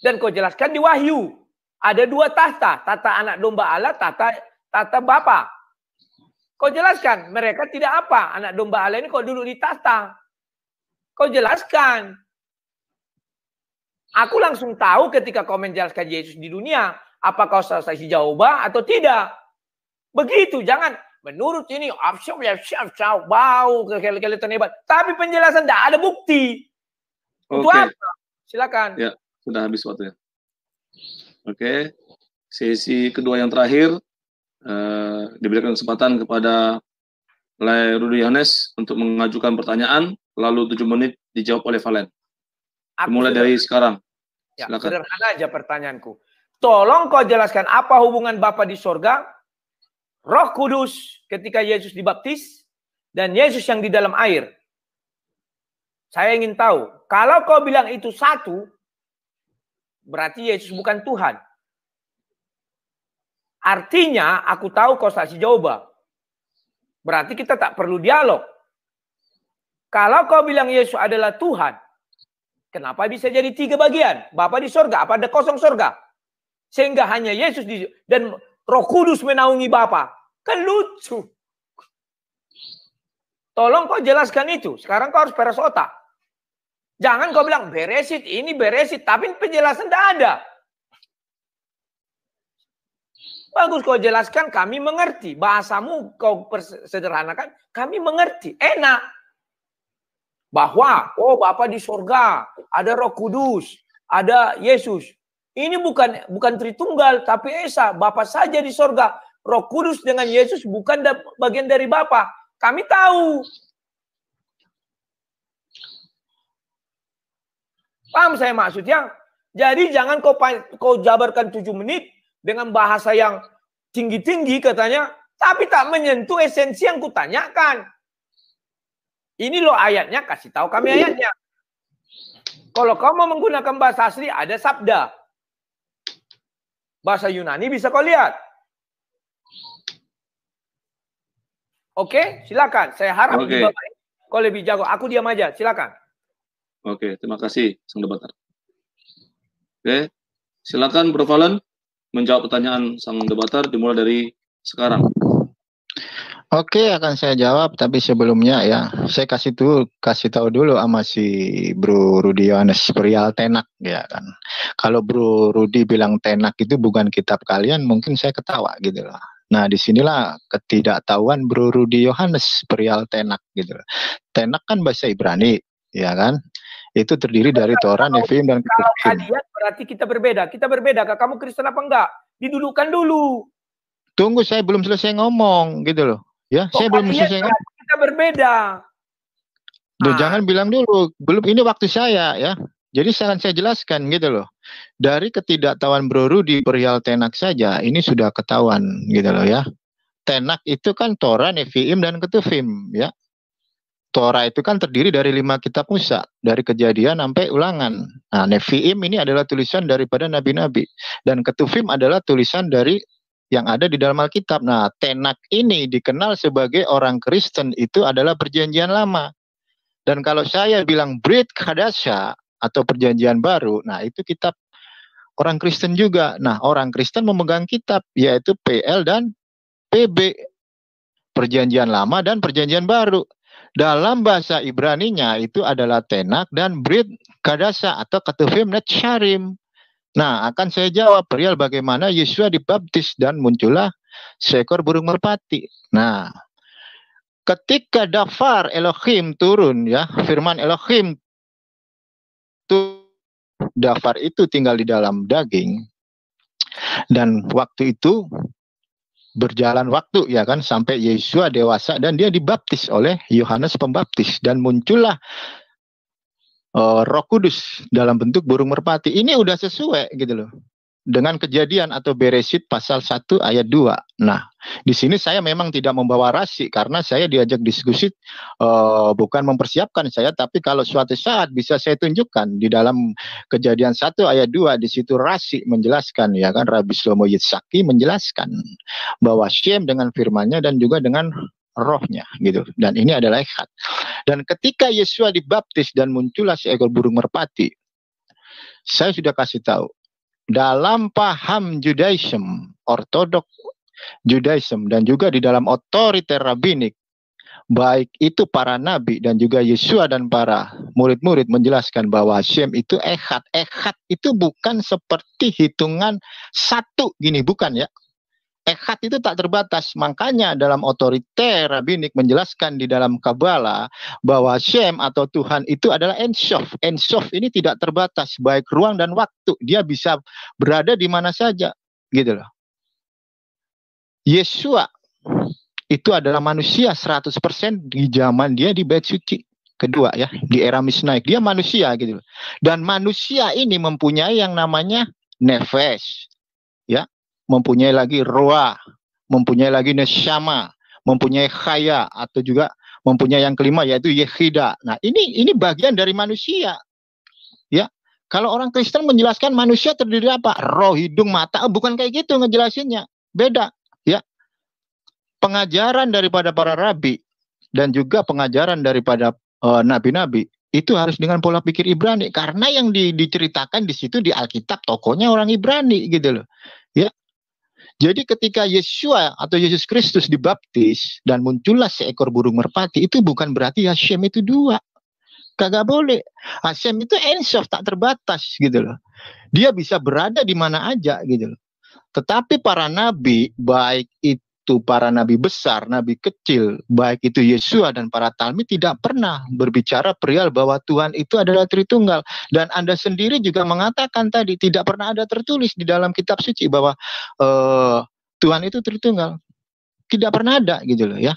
Dan kau jelaskan di wahyu. Ada dua tahta. Tahta anak domba Allah, tahta tahta Bapa. Kau jelaskan, mereka tidak apa. Anak domba Allah ini kau duduk di tahta. Kau jelaskan. Aku langsung tahu ketika kau menjelaskan Yesus di dunia. Apa kau selesai jawabah atau tidak. Begitu, jangan menurut ini absurd, ya absurd, bau kekele-kele hebat tapi penjelasan tidak ada bukti okay. apa silakan yeah. Sudah habis waktunya. Oke. Okay. Sesi kedua yang terakhir eh, diberikan kesempatan kepada Lai Rudi Yohanes untuk mengajukan pertanyaan lalu tujuh menit dijawab oleh Valen. Mulai dari sekarang. Ya, Silakan. sederhana aja pertanyaanku. Tolong kau jelaskan apa hubungan Bapa di sorga, Roh Kudus ketika Yesus dibaptis, dan Yesus yang di dalam air. Saya ingin tahu, kalau kau bilang itu satu, Berarti Yesus bukan Tuhan. Artinya aku tahu kau saksi Jehovah. Berarti kita tak perlu dialog. Kalau kau bilang Yesus adalah Tuhan, kenapa bisa jadi tiga bagian? Bapa di sorga, apa ada kosong sorga? Sehingga hanya Yesus di, dan Roh Kudus menaungi Bapa. Kan lucu. Tolong kau jelaskan itu. Sekarang kau harus peras otak. Jangan kau bilang beresit, ini beresit, tapi penjelasan tidak ada. Bagus kau jelaskan, kami mengerti. Bahasamu kau sederhanakan, kami mengerti. Enak. Bahwa, oh Bapak di sorga, ada roh kudus, ada Yesus. Ini bukan bukan Tritunggal, tapi Esa. Bapak saja di sorga. Roh kudus dengan Yesus bukan bagian dari Bapak. Kami tahu. Paham saya maksudnya? Jadi jangan kau, kau jabarkan tujuh menit dengan bahasa yang tinggi-tinggi katanya, tapi tak menyentuh esensi yang kutanyakan. Ini loh ayatnya, kasih tahu kami ayatnya. Kalau kau mau menggunakan bahasa asli, ada sabda. Bahasa Yunani bisa kau lihat. Oke, silakan. Saya harap okay. kau lebih jago. Aku diam aja, silakan. Oke, terima kasih Sang debater. Oke, silakan Prof. Alan menjawab pertanyaan Sang debater dimulai dari sekarang. Oke, akan saya jawab tapi sebelumnya ya, saya kasih tuh kasih tahu dulu sama si Bro Rudi Yohanes Prial Tenak ya kan. Kalau Bro Rudi bilang Tenak itu bukan kitab kalian, mungkin saya ketawa gitu lah. Nah, disinilah ketidaktahuan Bro Rudi Yohanes Prial Tenak gitu. Tenak kan bahasa Ibrani, ya kan? itu terdiri dari Torah, Nefim, dan Ketubim. berarti kita berbeda. Kita berbeda. Kak, kamu Kristen apa enggak? Didudukan dulu. Tunggu, saya belum selesai ngomong gitu loh. Ya, Kok saya belum selesai ngomong. Kita berbeda. Duh, ah. jangan bilang dulu. Belum ini waktu saya ya. Jadi saran saya jelaskan gitu loh. Dari ketidaktahuan Bro Rudi perihal tenak saja ini sudah ketahuan gitu loh ya. Tenak itu kan Torah, Nevi'im, dan Ketuvim ya. Torah itu kan terdiri dari lima kitab Musa, dari kejadian sampai ulangan. Nah, Nefim ini adalah tulisan daripada nabi-nabi. Dan Ketufim adalah tulisan dari yang ada di dalam Alkitab. Nah, Tenak ini dikenal sebagai orang Kristen itu adalah perjanjian lama. Dan kalau saya bilang Brit Kadasha atau perjanjian baru, nah itu kitab orang Kristen juga. Nah, orang Kristen memegang kitab, yaitu PL dan PB. Perjanjian lama dan perjanjian baru. Dalam bahasa Ibrani-nya itu adalah tenak dan brit kadasa atau ketuvim syarim. Nah, akan saya jawab perihal bagaimana Yesus dibaptis dan muncullah seekor burung merpati. Nah, ketika dafar Elohim turun ya, firman Elohim itu dafar itu tinggal di dalam daging. Dan waktu itu berjalan waktu ya kan sampai Yesus dewasa dan dia dibaptis oleh Yohanes Pembaptis dan muncullah uh, Roh Kudus dalam bentuk burung merpati. Ini udah sesuai gitu loh dengan kejadian atau beresit pasal 1 ayat 2. Nah, di sini saya memang tidak membawa rasi karena saya diajak diskusi uh, bukan mempersiapkan saya tapi kalau suatu saat bisa saya tunjukkan di dalam kejadian 1 ayat 2 di situ rasi menjelaskan ya kan Rabbi Slomo Yitzhaki menjelaskan bahwa Shem dengan firmannya dan juga dengan rohnya gitu dan ini adalah ikhat dan ketika Yesua dibaptis dan muncullah seekor burung merpati saya sudah kasih tahu dalam paham Judaism, ortodok Judaism dan juga di dalam otoriter rabbinik baik itu para nabi dan juga Yesua dan para murid-murid menjelaskan bahwa Hashem itu ehat. Ehat itu bukan seperti hitungan satu gini, bukan ya. Ehad itu tak terbatas. Makanya dalam otoriter rabbinik menjelaskan di dalam Kabbalah bahwa Shem atau Tuhan itu adalah Enshof. Enshof ini tidak terbatas baik ruang dan waktu. Dia bisa berada di mana saja. Gitu loh. Yesua itu adalah manusia 100% di zaman dia di Bait Suci kedua ya di era Misnaik dia manusia gitu loh. dan manusia ini mempunyai yang namanya nefesh mempunyai lagi roa, mempunyai lagi nesyama, mempunyai khaya atau juga mempunyai yang kelima yaitu yehida. Nah, ini ini bagian dari manusia. Ya. Kalau orang Kristen menjelaskan manusia terdiri apa? Roh, hidung, mata, oh, bukan kayak gitu ngejelasinnya. Beda, ya. Pengajaran daripada para rabi dan juga pengajaran daripada nabi eh, nabi-nabi itu harus dengan pola pikir Ibrani karena yang di, diceritakan di situ di Alkitab tokonya orang Ibrani gitu loh. Ya. Jadi ketika Yesua atau Yesus Kristus dibaptis dan muncullah seekor burung merpati itu bukan berarti Hashem itu dua. Kagak boleh. Hashem itu ensof tak terbatas gitu loh. Dia bisa berada di mana aja gitu loh. Tetapi para nabi baik itu waktu para nabi besar, nabi kecil, baik itu Yesus dan para talmi tidak pernah berbicara perihal bahwa Tuhan itu adalah Tritunggal. Dan Anda sendiri juga mengatakan tadi tidak pernah ada tertulis di dalam kitab suci bahwa uh, Tuhan itu Tritunggal. Tidak pernah ada gitu loh ya.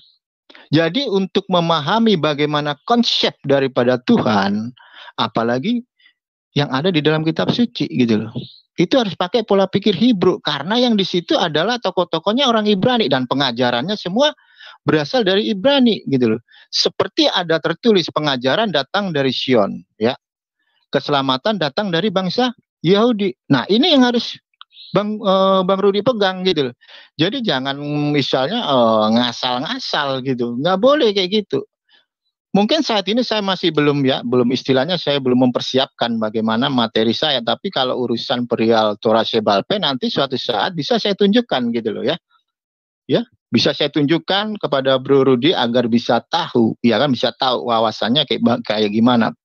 Jadi untuk memahami bagaimana konsep daripada Tuhan, apalagi yang ada di dalam kitab suci gitu loh itu harus pakai pola pikir Hebrew karena yang di situ adalah tokoh-tokohnya orang Ibrani dan pengajarannya semua berasal dari Ibrani gitu loh. Seperti ada tertulis pengajaran datang dari Sion ya. Keselamatan datang dari bangsa Yahudi. Nah, ini yang harus Bang eh, Bang Rudi pegang gitu loh. Jadi jangan misalnya eh, ngasal-ngasal uh, gitu. nggak boleh kayak gitu mungkin saat ini saya masih belum ya, belum istilahnya saya belum mempersiapkan bagaimana materi saya. Tapi kalau urusan perihal torase balpe nanti suatu saat bisa saya tunjukkan gitu loh ya. Ya, bisa saya tunjukkan kepada Bro Rudi agar bisa tahu, ya kan bisa tahu wawasannya kayak kayak gimana.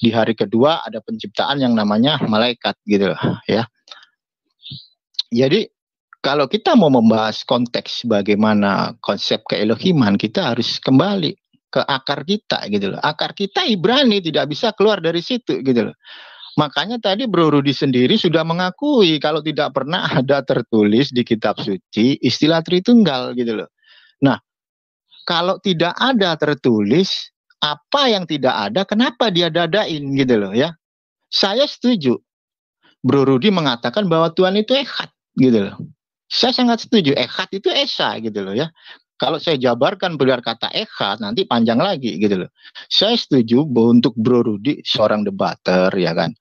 Di hari kedua ada penciptaan yang namanya malaikat gitu loh ya. Jadi kalau kita mau membahas konteks bagaimana konsep keelohiman, kita harus kembali ke akar kita gitu loh. Akar kita Ibrani tidak bisa keluar dari situ gitu loh. Makanya tadi Bro Rudi sendiri sudah mengakui kalau tidak pernah ada tertulis di kitab suci istilah Tritunggal gitu loh. Nah, kalau tidak ada tertulis apa yang tidak ada kenapa dia dadain gitu loh ya. Saya setuju. Bro Rudi mengatakan bahwa Tuhan itu ekat gitu loh. Saya sangat setuju, ekat itu esa gitu loh ya. Kalau saya jabarkan pilihan kata Eka nanti panjang lagi gitu loh. Saya setuju untuk Bro Rudi seorang debater ya kan.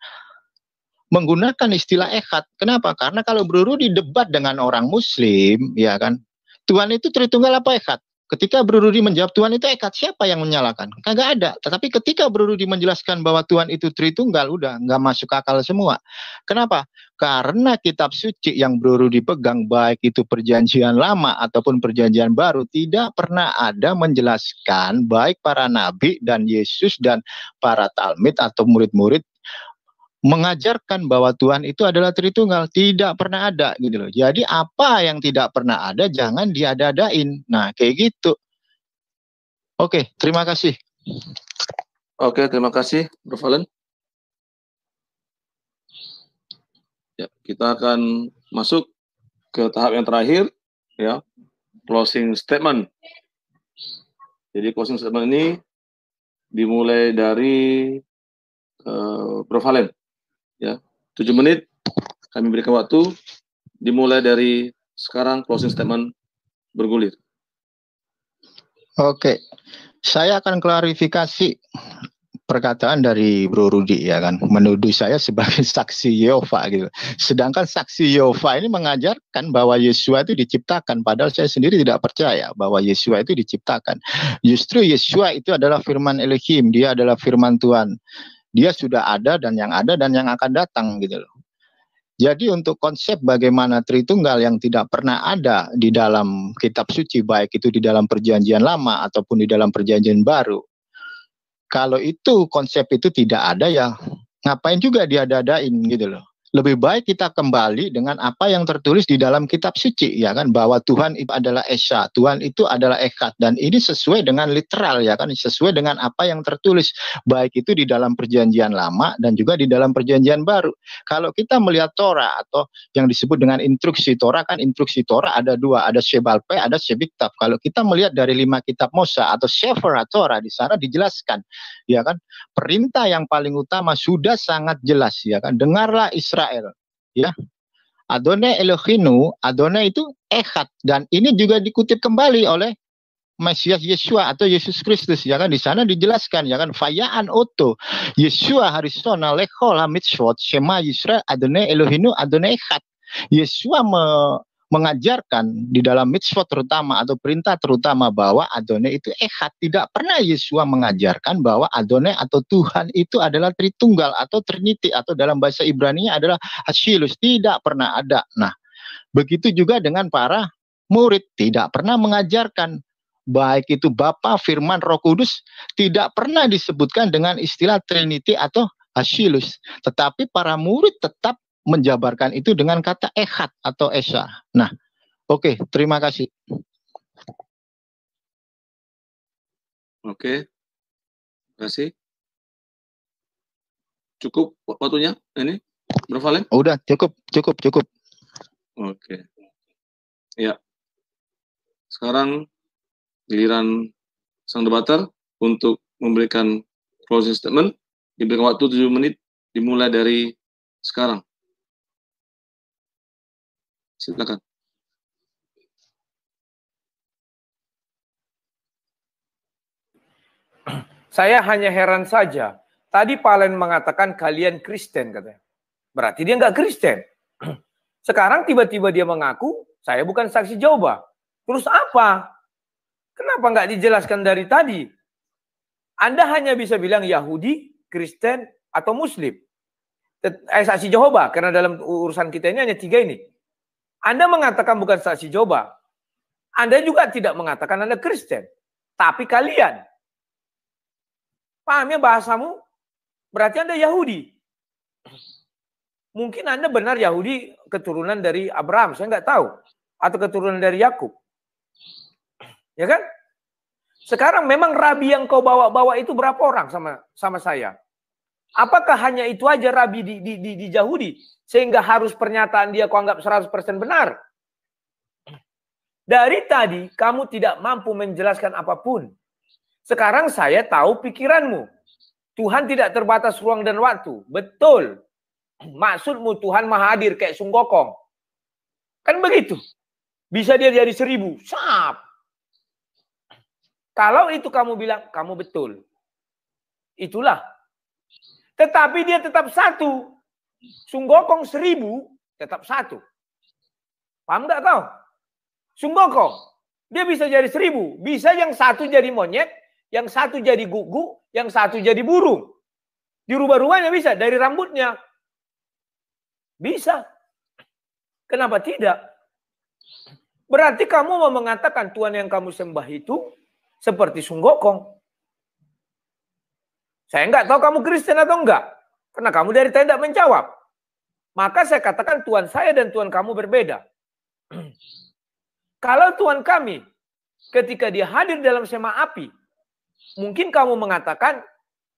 Menggunakan istilah ekat. Kenapa? Karena kalau Bro Rudi debat dengan orang muslim ya kan. Tuhan itu Tritunggal apa ekat? Ketika Bro Rudi menjawab Tuhan itu ekat, siapa yang menyalahkan? Kagak ada. Tetapi ketika Bro Rudi menjelaskan bahwa Tuhan itu Tritunggal, udah nggak masuk akal semua. Kenapa? Karena kitab suci yang Bro Rudi pegang, baik itu perjanjian lama ataupun perjanjian baru, tidak pernah ada menjelaskan baik para nabi dan Yesus dan para talmid atau murid-murid mengajarkan bahwa Tuhan itu adalah Tritunggal tidak pernah ada gitu loh. Jadi apa yang tidak pernah ada jangan diadadain. Nah, kayak gitu. Oke, terima kasih. Oke, terima kasih, Prof Valen. Ya, kita akan masuk ke tahap yang terakhir, ya, closing statement. Jadi closing statement ini dimulai dari uh, eh, Prof. Valen ya tujuh menit kami berikan waktu dimulai dari sekarang closing statement bergulir. Oke, saya akan klarifikasi perkataan dari Bro Rudi ya kan menuduh saya sebagai saksi Yehova gitu. Sedangkan saksi Yehova ini mengajarkan bahwa Yesus itu diciptakan padahal saya sendiri tidak percaya bahwa Yesus itu diciptakan. Justru Yesus itu adalah firman Elohim, dia adalah firman Tuhan dia sudah ada dan yang ada dan yang akan datang gitu loh. Jadi untuk konsep bagaimana Tritunggal yang tidak pernah ada di dalam kitab suci baik itu di dalam perjanjian lama ataupun di dalam perjanjian baru. Kalau itu konsep itu tidak ada ya ngapain juga diadadain gitu loh lebih baik kita kembali dengan apa yang tertulis di dalam kitab suci ya kan bahwa Tuhan itu adalah Esa, Tuhan itu adalah Ekat dan ini sesuai dengan literal ya kan sesuai dengan apa yang tertulis baik itu di dalam perjanjian lama dan juga di dalam perjanjian baru. Kalau kita melihat Torah atau yang disebut dengan instruksi Torah kan instruksi Torah ada dua, ada Shebalpe, ada Shebiktab. Kalau kita melihat dari lima kitab Musa atau Sefer Torah di sana dijelaskan ya kan perintah yang paling utama sudah sangat jelas ya kan dengarlah Israel Israel. Ya. Adonai Elohinu, Adonai itu Echad dan ini juga dikutip kembali oleh Mesias Yesua atau Yesus Kristus ya kan di sana dijelaskan ya kan fayaan oto Yesua harisona lechol hamitzvot shema Yisrael Adonai Elohinu Adonai Echad Yesua me, mengajarkan di dalam mitzvot terutama atau perintah terutama bahwa Adonai itu ehad. Tidak pernah Yesua mengajarkan bahwa Adonai atau Tuhan itu adalah Tritunggal atau Trinity atau dalam bahasa Ibrani adalah Hasilus. Tidak pernah ada. Nah, begitu juga dengan para murid. Tidak pernah mengajarkan baik itu Bapa, Firman, Roh Kudus tidak pernah disebutkan dengan istilah Trinity atau Hasilus. Tetapi para murid tetap menjabarkan itu dengan kata ehat atau esa. Nah, oke, okay, terima kasih. Oke, terima kasih. Cukup waktunya ini, Bro Valen? udah, cukup, cukup, cukup. Oke. Ya. Sekarang giliran sang debater untuk memberikan closing statement. Diberikan waktu tujuh menit dimulai dari sekarang. Silakan. Saya hanya heran saja. Tadi Palen mengatakan kalian Kristen katanya. Berarti dia nggak Kristen. Sekarang tiba-tiba dia mengaku saya bukan saksi Jawa. Terus apa? Kenapa nggak dijelaskan dari tadi? Anda hanya bisa bilang Yahudi, Kristen, atau Muslim. Eh, saksi Jehovah, karena dalam urusan kita ini hanya tiga ini. Anda mengatakan bukan saksi coba. Anda juga tidak mengatakan Anda Kristen. Tapi kalian. Pahamnya bahasamu? Berarti Anda Yahudi. Mungkin Anda benar Yahudi keturunan dari Abraham. Saya nggak tahu. Atau keturunan dari Yakub. Ya kan? Sekarang memang rabi yang kau bawa-bawa itu berapa orang sama sama saya? Apakah hanya itu aja Rabi di, di, di, di Yahudi? Sehingga harus pernyataan dia kau anggap 100% benar. Dari tadi kamu tidak mampu menjelaskan apapun. Sekarang saya tahu pikiranmu. Tuhan tidak terbatas ruang dan waktu. Betul. Maksudmu Tuhan maha hadir kayak sunggokong. Kan begitu. Bisa dia jadi seribu. Sap. Kalau itu kamu bilang, kamu betul. Itulah tetapi dia tetap satu. Sunggokong seribu, tetap satu. Paham nggak kau? Sunggokong. Dia bisa jadi seribu. Bisa yang satu jadi monyet, yang satu jadi gugu, yang satu jadi burung. Dirubah-rubahnya bisa, dari rambutnya. Bisa. Kenapa tidak? Berarti kamu mau mengatakan Tuhan yang kamu sembah itu seperti sunggokong. Saya nggak tahu kamu Kristen atau enggak. Karena kamu dari tadi menjawab. Maka saya katakan Tuhan saya dan Tuhan kamu berbeda. Kalau Tuhan kami ketika dia hadir dalam sema api, mungkin kamu mengatakan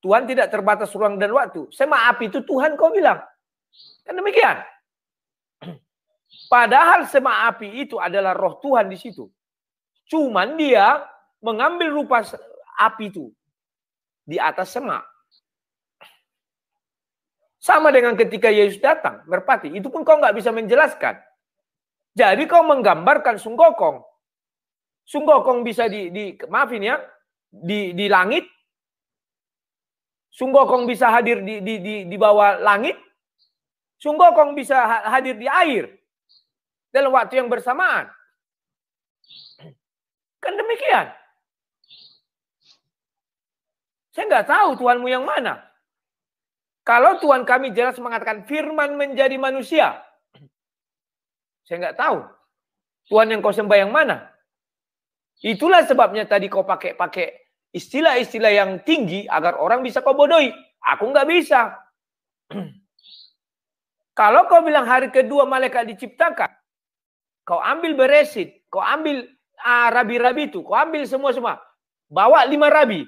Tuhan tidak terbatas ruang dan waktu. Sema api itu Tuhan kau bilang. Kan demikian. Padahal sema api itu adalah roh Tuhan di situ. Cuman dia mengambil rupa api itu di atas semak. Sama dengan ketika Yesus datang, merpati. Itu pun kau nggak bisa menjelaskan. Jadi kau menggambarkan sunggokong. Sunggokong bisa di, di maafin ya, di, di langit. Sunggokong bisa hadir di, di, di, di bawah langit. Sunggokong bisa hadir di air. Dalam waktu yang bersamaan. Kan demikian. Saya nggak tahu Tuhanmu yang mana. Kalau Tuhan kami jelas mengatakan firman menjadi manusia, saya nggak tahu. Tuhan yang kau sembah yang mana? Itulah sebabnya tadi kau pakai-pakai istilah-istilah yang tinggi agar orang bisa kau bodohi. Aku nggak bisa. Kalau kau bilang hari kedua malaikat diciptakan, kau ambil beresit, kau ambil ah, rabi-rabi ah, itu, kau ambil semua-semua. Bawa lima rabi.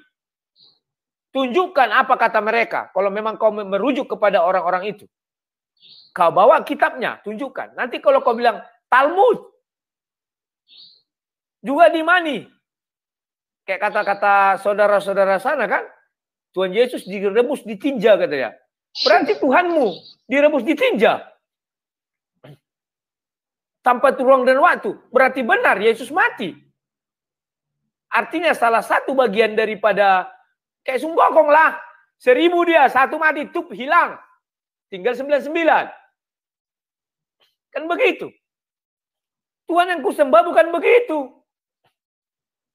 Tunjukkan apa kata mereka. Kalau memang kau merujuk kepada orang-orang itu. Kau bawa kitabnya, tunjukkan. Nanti kalau kau bilang Talmud. Juga di mani. Kayak kata-kata saudara-saudara sana kan. Tuhan Yesus direbus tinja katanya. Berarti Tuhanmu direbus tinja Tanpa ruang dan waktu. Berarti benar Yesus mati. Artinya salah satu bagian daripada Kayak sumbokong lah. Seribu dia, satu mati, tup hilang. Tinggal sembilan sembilan Kan begitu. Tuhan yang kusembah bukan begitu.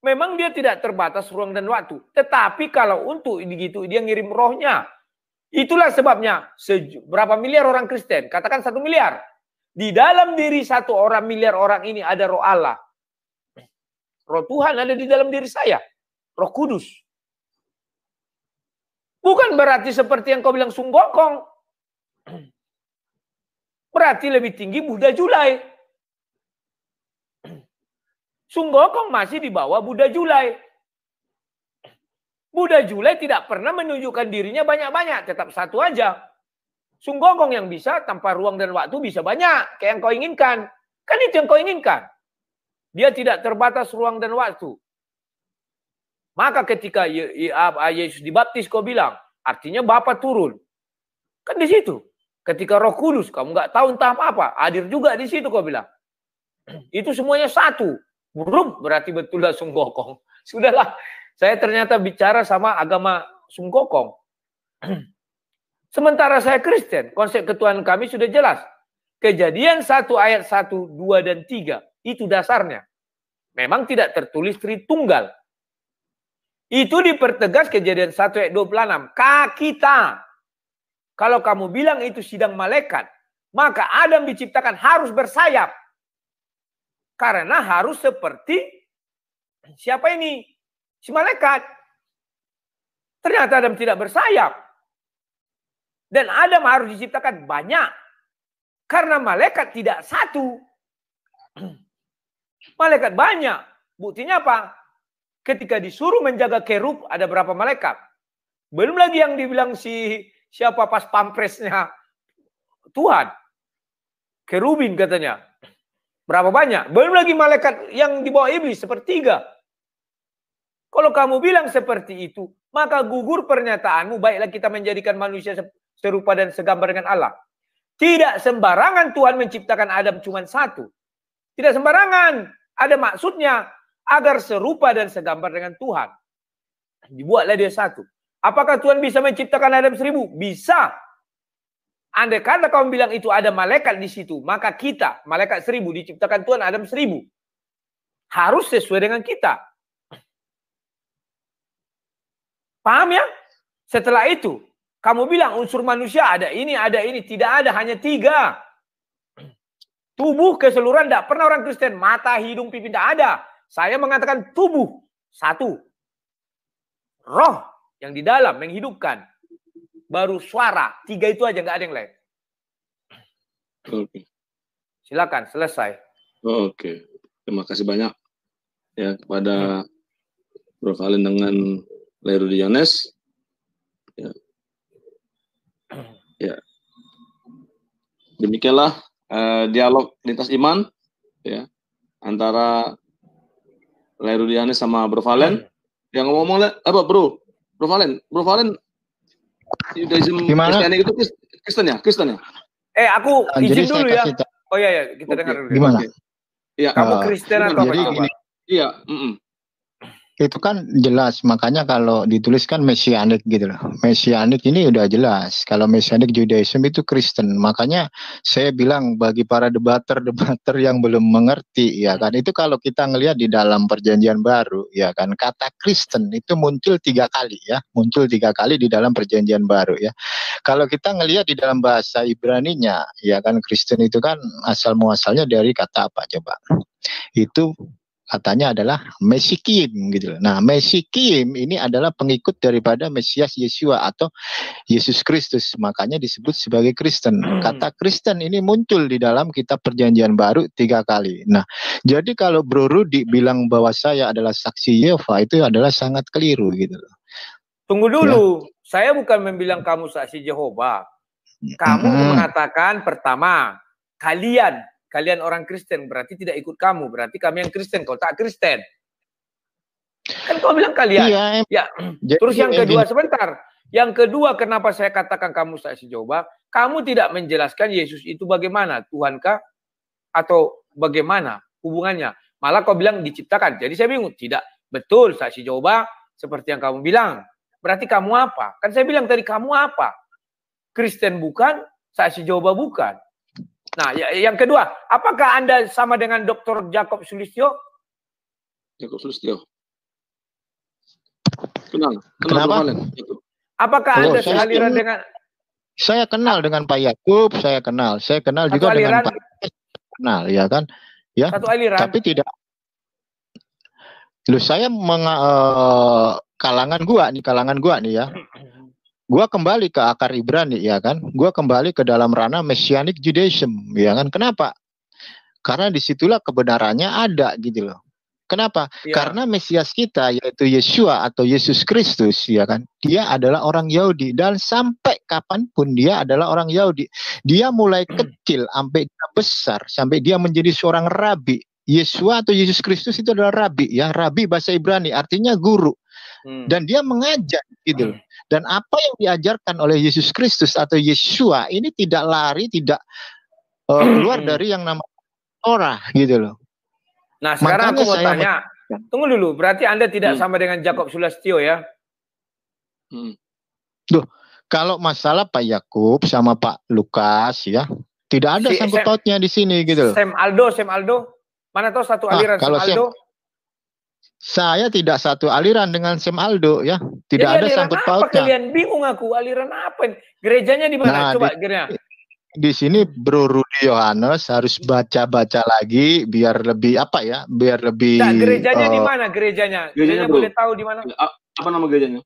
Memang dia tidak terbatas ruang dan waktu. Tetapi kalau untuk gitu dia ngirim rohnya. Itulah sebabnya berapa miliar orang Kristen. Katakan satu miliar. Di dalam diri satu orang miliar orang ini ada roh Allah. Roh Tuhan ada di dalam diri saya. Roh Kudus. Bukan berarti seperti yang kau bilang sunggokong. Berarti lebih tinggi Buddha Julai. Sunggokong masih di bawah Buddha Julai. Buddha Julai tidak pernah menunjukkan dirinya banyak-banyak, tetap satu aja. Sunggokong yang bisa tanpa ruang dan waktu bisa banyak, kayak yang kau inginkan. Kan itu yang kau inginkan. Dia tidak terbatas ruang dan waktu. Maka ketika Yesus dibaptis kau bilang, artinya Bapa turun. Kan di situ. Ketika Roh Kudus, kamu nggak tahu entah apa, hadir juga di situ kau bilang. Itu semuanya satu. burung berarti betul lah sunggokong. Sudahlah, saya ternyata bicara sama agama sunggokong. Sementara saya Kristen, konsep ketuhanan kami sudah jelas. Kejadian 1 ayat 1, 2, dan 3, itu dasarnya. Memang tidak tertulis Tritunggal, itu dipertegas kejadian 1 ayat 26. Ka kita. Kalau kamu bilang itu sidang malaikat, maka Adam diciptakan harus bersayap. Karena harus seperti siapa ini? Si malaikat. Ternyata Adam tidak bersayap. Dan Adam harus diciptakan banyak. Karena malaikat tidak satu. malaikat banyak. Buktinya apa? ketika disuruh menjaga kerub ada berapa malaikat? Belum lagi yang dibilang si siapa pas pampresnya Tuhan. Kerubin katanya. Berapa banyak? Belum lagi malaikat yang dibawa iblis sepertiga. Kalau kamu bilang seperti itu, maka gugur pernyataanmu baiklah kita menjadikan manusia serupa dan segambar dengan Allah. Tidak sembarangan Tuhan menciptakan Adam cuma satu. Tidak sembarangan. Ada maksudnya agar serupa dan segambar dengan Tuhan. Dibuatlah dia satu. Apakah Tuhan bisa menciptakan Adam seribu? Bisa. Andai kata kamu bilang itu ada malaikat di situ, maka kita, malaikat seribu, diciptakan Tuhan Adam seribu. Harus sesuai dengan kita. Paham ya? Setelah itu, kamu bilang unsur manusia ada ini, ada ini. Tidak ada, hanya tiga. Tubuh keseluruhan tidak pernah orang Kristen. Mata, hidung, pipi tidak ada. Saya mengatakan tubuh satu. Roh yang di dalam menghidupkan. Baru suara. Tiga itu aja nggak ada yang lain. Oke. Silakan selesai. Oh, Oke. Okay. Terima kasih banyak ya kepada hmm. Prof Alin dengan Leru Diones. Ya. ya. Demikianlah uh, dialog lintas iman ya antara Leru Dianis sama Bro Valen. Yang ngomong-ngomong apa Bro? Bro Valen, Bro Valen Judaism Kristiani itu Kristen ya? Kristen ya? Eh, aku ah, izin izin dulu ya. Oh iya ya, kita okay. dengar dulu. Gimana? Ya. Iya. Kamu Kristen atau apa? Iya, mm -mm itu kan jelas makanya kalau dituliskan mesianik gitu loh mesianik ini udah jelas kalau mesianik Judaism itu Kristen makanya saya bilang bagi para debater debater yang belum mengerti ya hmm. kan itu kalau kita ngelihat di dalam perjanjian baru ya kan kata Kristen itu muncul tiga kali ya muncul tiga kali di dalam perjanjian baru ya kalau kita ngelihat di dalam bahasa ibrani nya ya kan Kristen itu kan asal muasalnya dari kata apa coba itu katanya adalah Mesikim gitu Nah, Mesikim ini adalah pengikut daripada Mesias Yesua atau Yesus Kristus. Makanya disebut sebagai Kristen. Hmm. Kata Kristen ini muncul di dalam kitab Perjanjian Baru tiga kali. Nah, jadi kalau Bro Rudi bilang bahwa saya adalah saksi Yehova itu adalah sangat keliru gitu loh. Tunggu dulu. Ya. Saya bukan membilang kamu saksi Yehova. Kamu hmm. mengatakan pertama, kalian kalian orang Kristen berarti tidak ikut kamu, berarti kami yang Kristen, kau tak Kristen. Kan kau bilang kalian. Iya, ya. Jadi, Terus yang kedua sebentar, yang kedua kenapa saya katakan kamu saya sejoba, kamu tidak menjelaskan Yesus itu bagaimana, Tuhankah atau bagaimana hubungannya. Malah kau bilang diciptakan. Jadi saya bingung, tidak betul saksi coba seperti yang kamu bilang. Berarti kamu apa? Kan saya bilang tadi kamu apa? Kristen bukan, saksi coba bukan. Nah, ya, yang kedua, apakah Anda sama dengan Dr. Jacob Sulistyo? Jacob Sulistyo. Kenal. kenal Kenapa? Apakah oh, Anda sehaliran dengan Saya kenal dengan Pak Yakub, saya kenal. Saya kenal juga aliran, dengan Pak kenal ya kan? Ya. Satu aliran. Tapi tidak Lu saya meng, uh, kalangan gua nih, kalangan gua nih ya. Gua kembali ke akar Ibrani ya kan. Gua kembali ke dalam ranah messianic Judaism ya kan. Kenapa? Karena disitulah kebenarannya ada gitu loh. Kenapa? Ya. Karena Mesias kita yaitu Yesua atau Yesus Kristus ya kan. Dia adalah orang Yahudi dan sampai kapanpun dia adalah orang Yahudi. Dia mulai hmm. kecil sampai dia besar sampai dia menjadi seorang rabi. Yesua atau Yesus Kristus itu adalah rabi ya, rabi bahasa Ibrani artinya guru hmm. dan dia mengajar gitu loh. Hmm. Dan apa yang diajarkan oleh Yesus Kristus atau Yesua ini tidak lari, tidak uh, keluar hmm. dari yang namanya Torah gitu loh. Nah, sekarang Makanya aku mau tanya. Tunggu dulu, berarti Anda tidak hmm. sama dengan Jakob Sulastio ya? Hmm. Duh, kalau masalah Pak Yakub sama Pak Lukas ya, tidak ada si, sangkut pautnya di sini gitu loh. Sem Aldo, Sem Aldo. Mana tahu satu ah, aliran ah, kalau Sem Aldo? Saya tidak satu aliran dengan Sam Aldo ya. Tidak Jadi ada sangkut apa pautnya. Kalian bingung aku aliran apa? Gerejanya di mana? Nah, Coba di, Di sini Bro Rudi Yohanes harus baca-baca lagi biar lebih apa ya? Biar lebih nah, gerejanya uh, di eh, mana gerejanya? Gerejanya, boleh tahu di mana? Apa nama gerejanya?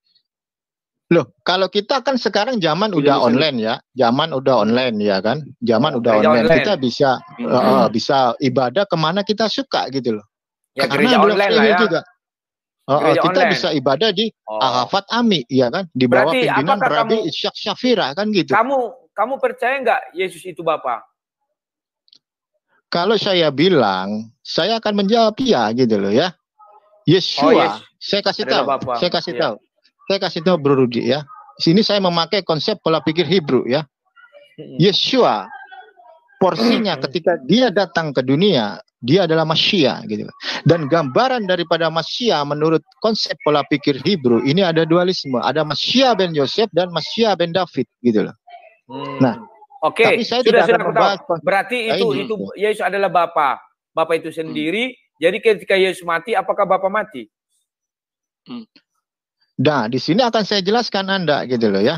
Loh, kalau kita kan sekarang zaman udah online ya, zaman udah online ya kan, zaman oh, udah online. online kita bisa hmm. uh, bisa ibadah kemana kita suka gitu loh. Ya Karena gereja online lah gitu ya. Ah, ah, Juga. Oh, kita online. bisa ibadah di oh. Arafat Ami, ya kan? Di bawah Berarti, pimpinan Rabi Ishak Syafira kan gitu. Kamu kamu percaya nggak Yesus itu Bapak? Kalau saya bilang, saya akan menjawab ya gitu loh ya. Yeshua, oh, yes. saya kasih tahu, Bapak. saya kasih iya. tahu. Saya kasih tahu Bro Rudi ya. Sini saya memakai konsep pola pikir Hebrew ya. Hmm. Yeshua porsinya hmm. ketika dia datang ke dunia dia adalah Masya gitu dan gambaran daripada Masya menurut konsep pola pikir Hebrew ini ada dualisme ada Masya ben Yosef dan Masya ben David gitu loh hmm. nah oke okay. saya sudah tidak sudah tahu. berarti itu ini. itu gitu. Yesus adalah Bapa Bapa itu hmm. sendiri hmm. jadi ketika Yesus mati apakah Bapa mati hmm. nah di sini akan saya jelaskan anda gitu loh ya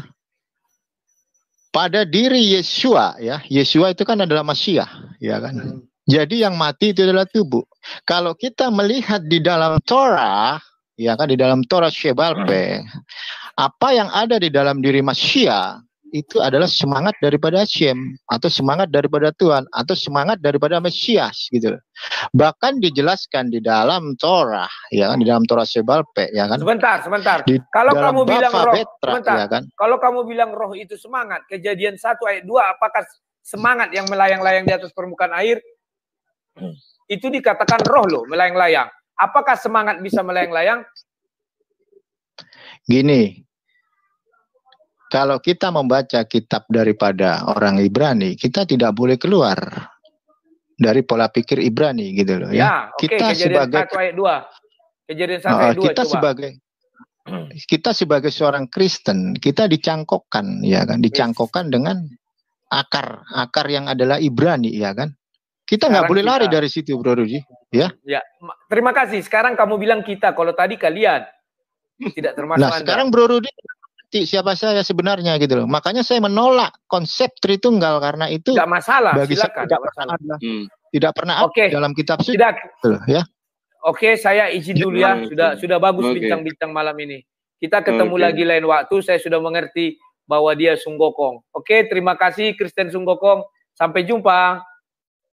pada diri Yesua ya. Yesua itu kan adalah Masiah, ya kan. Hmm. Jadi yang mati itu adalah tubuh. Kalau kita melihat di dalam Torah, ya kan di dalam Torah Shebalpe, hmm. apa yang ada di dalam diri Masya itu adalah semangat daripada Hashem atau semangat daripada Tuhan atau semangat daripada Mesias gitu. Bahkan dijelaskan di dalam Torah ya kan di dalam Torah Sebalpe ya kan. Sebentar, sebentar. Di kalau kamu Bapa bilang roh Betra, sebentar. Ya kan? Kalau kamu bilang roh itu semangat, Kejadian 1 ayat 2 apakah semangat yang melayang-layang di atas permukaan air? Hmm. Itu dikatakan roh loh, melayang-layang. Apakah semangat bisa melayang-layang? Gini, kalau kita membaca kitab daripada orang Ibrani, kita tidak boleh keluar dari pola pikir Ibrani gitu loh ya. ya. Okay. Kita Kejadian sebagai satu ayat dua. Kejadian 1 ayat oh, dua, kita coba. sebagai kita sebagai seorang Kristen, kita dicangkokkan ya kan, dicangkokkan dengan akar, akar yang adalah Ibrani ya kan. Kita nggak boleh kita. lari dari situ, Bro Ruji. Ya. Ya, terima kasih. Sekarang kamu bilang kita, kalau tadi kalian tidak termasuk. Nah, sekarang Bro Rudi mengerti siapa saya sebenarnya gitu loh. Makanya saya menolak konsep Tritunggal karena itu tidak masalah. Bagi silakan, saya tidak masalah. hmm. tidak pernah ada dalam kitab suci. Tidak. Gitu ya. Oke, okay, saya izin iya, dulu ya. Iya. Sudah sudah bagus bincang-bincang okay. malam ini. Kita ketemu okay. lagi lain waktu. Saya sudah mengerti bahwa dia Sunggokong. Oke, okay, terima kasih Kristen Sunggokong. Sampai jumpa.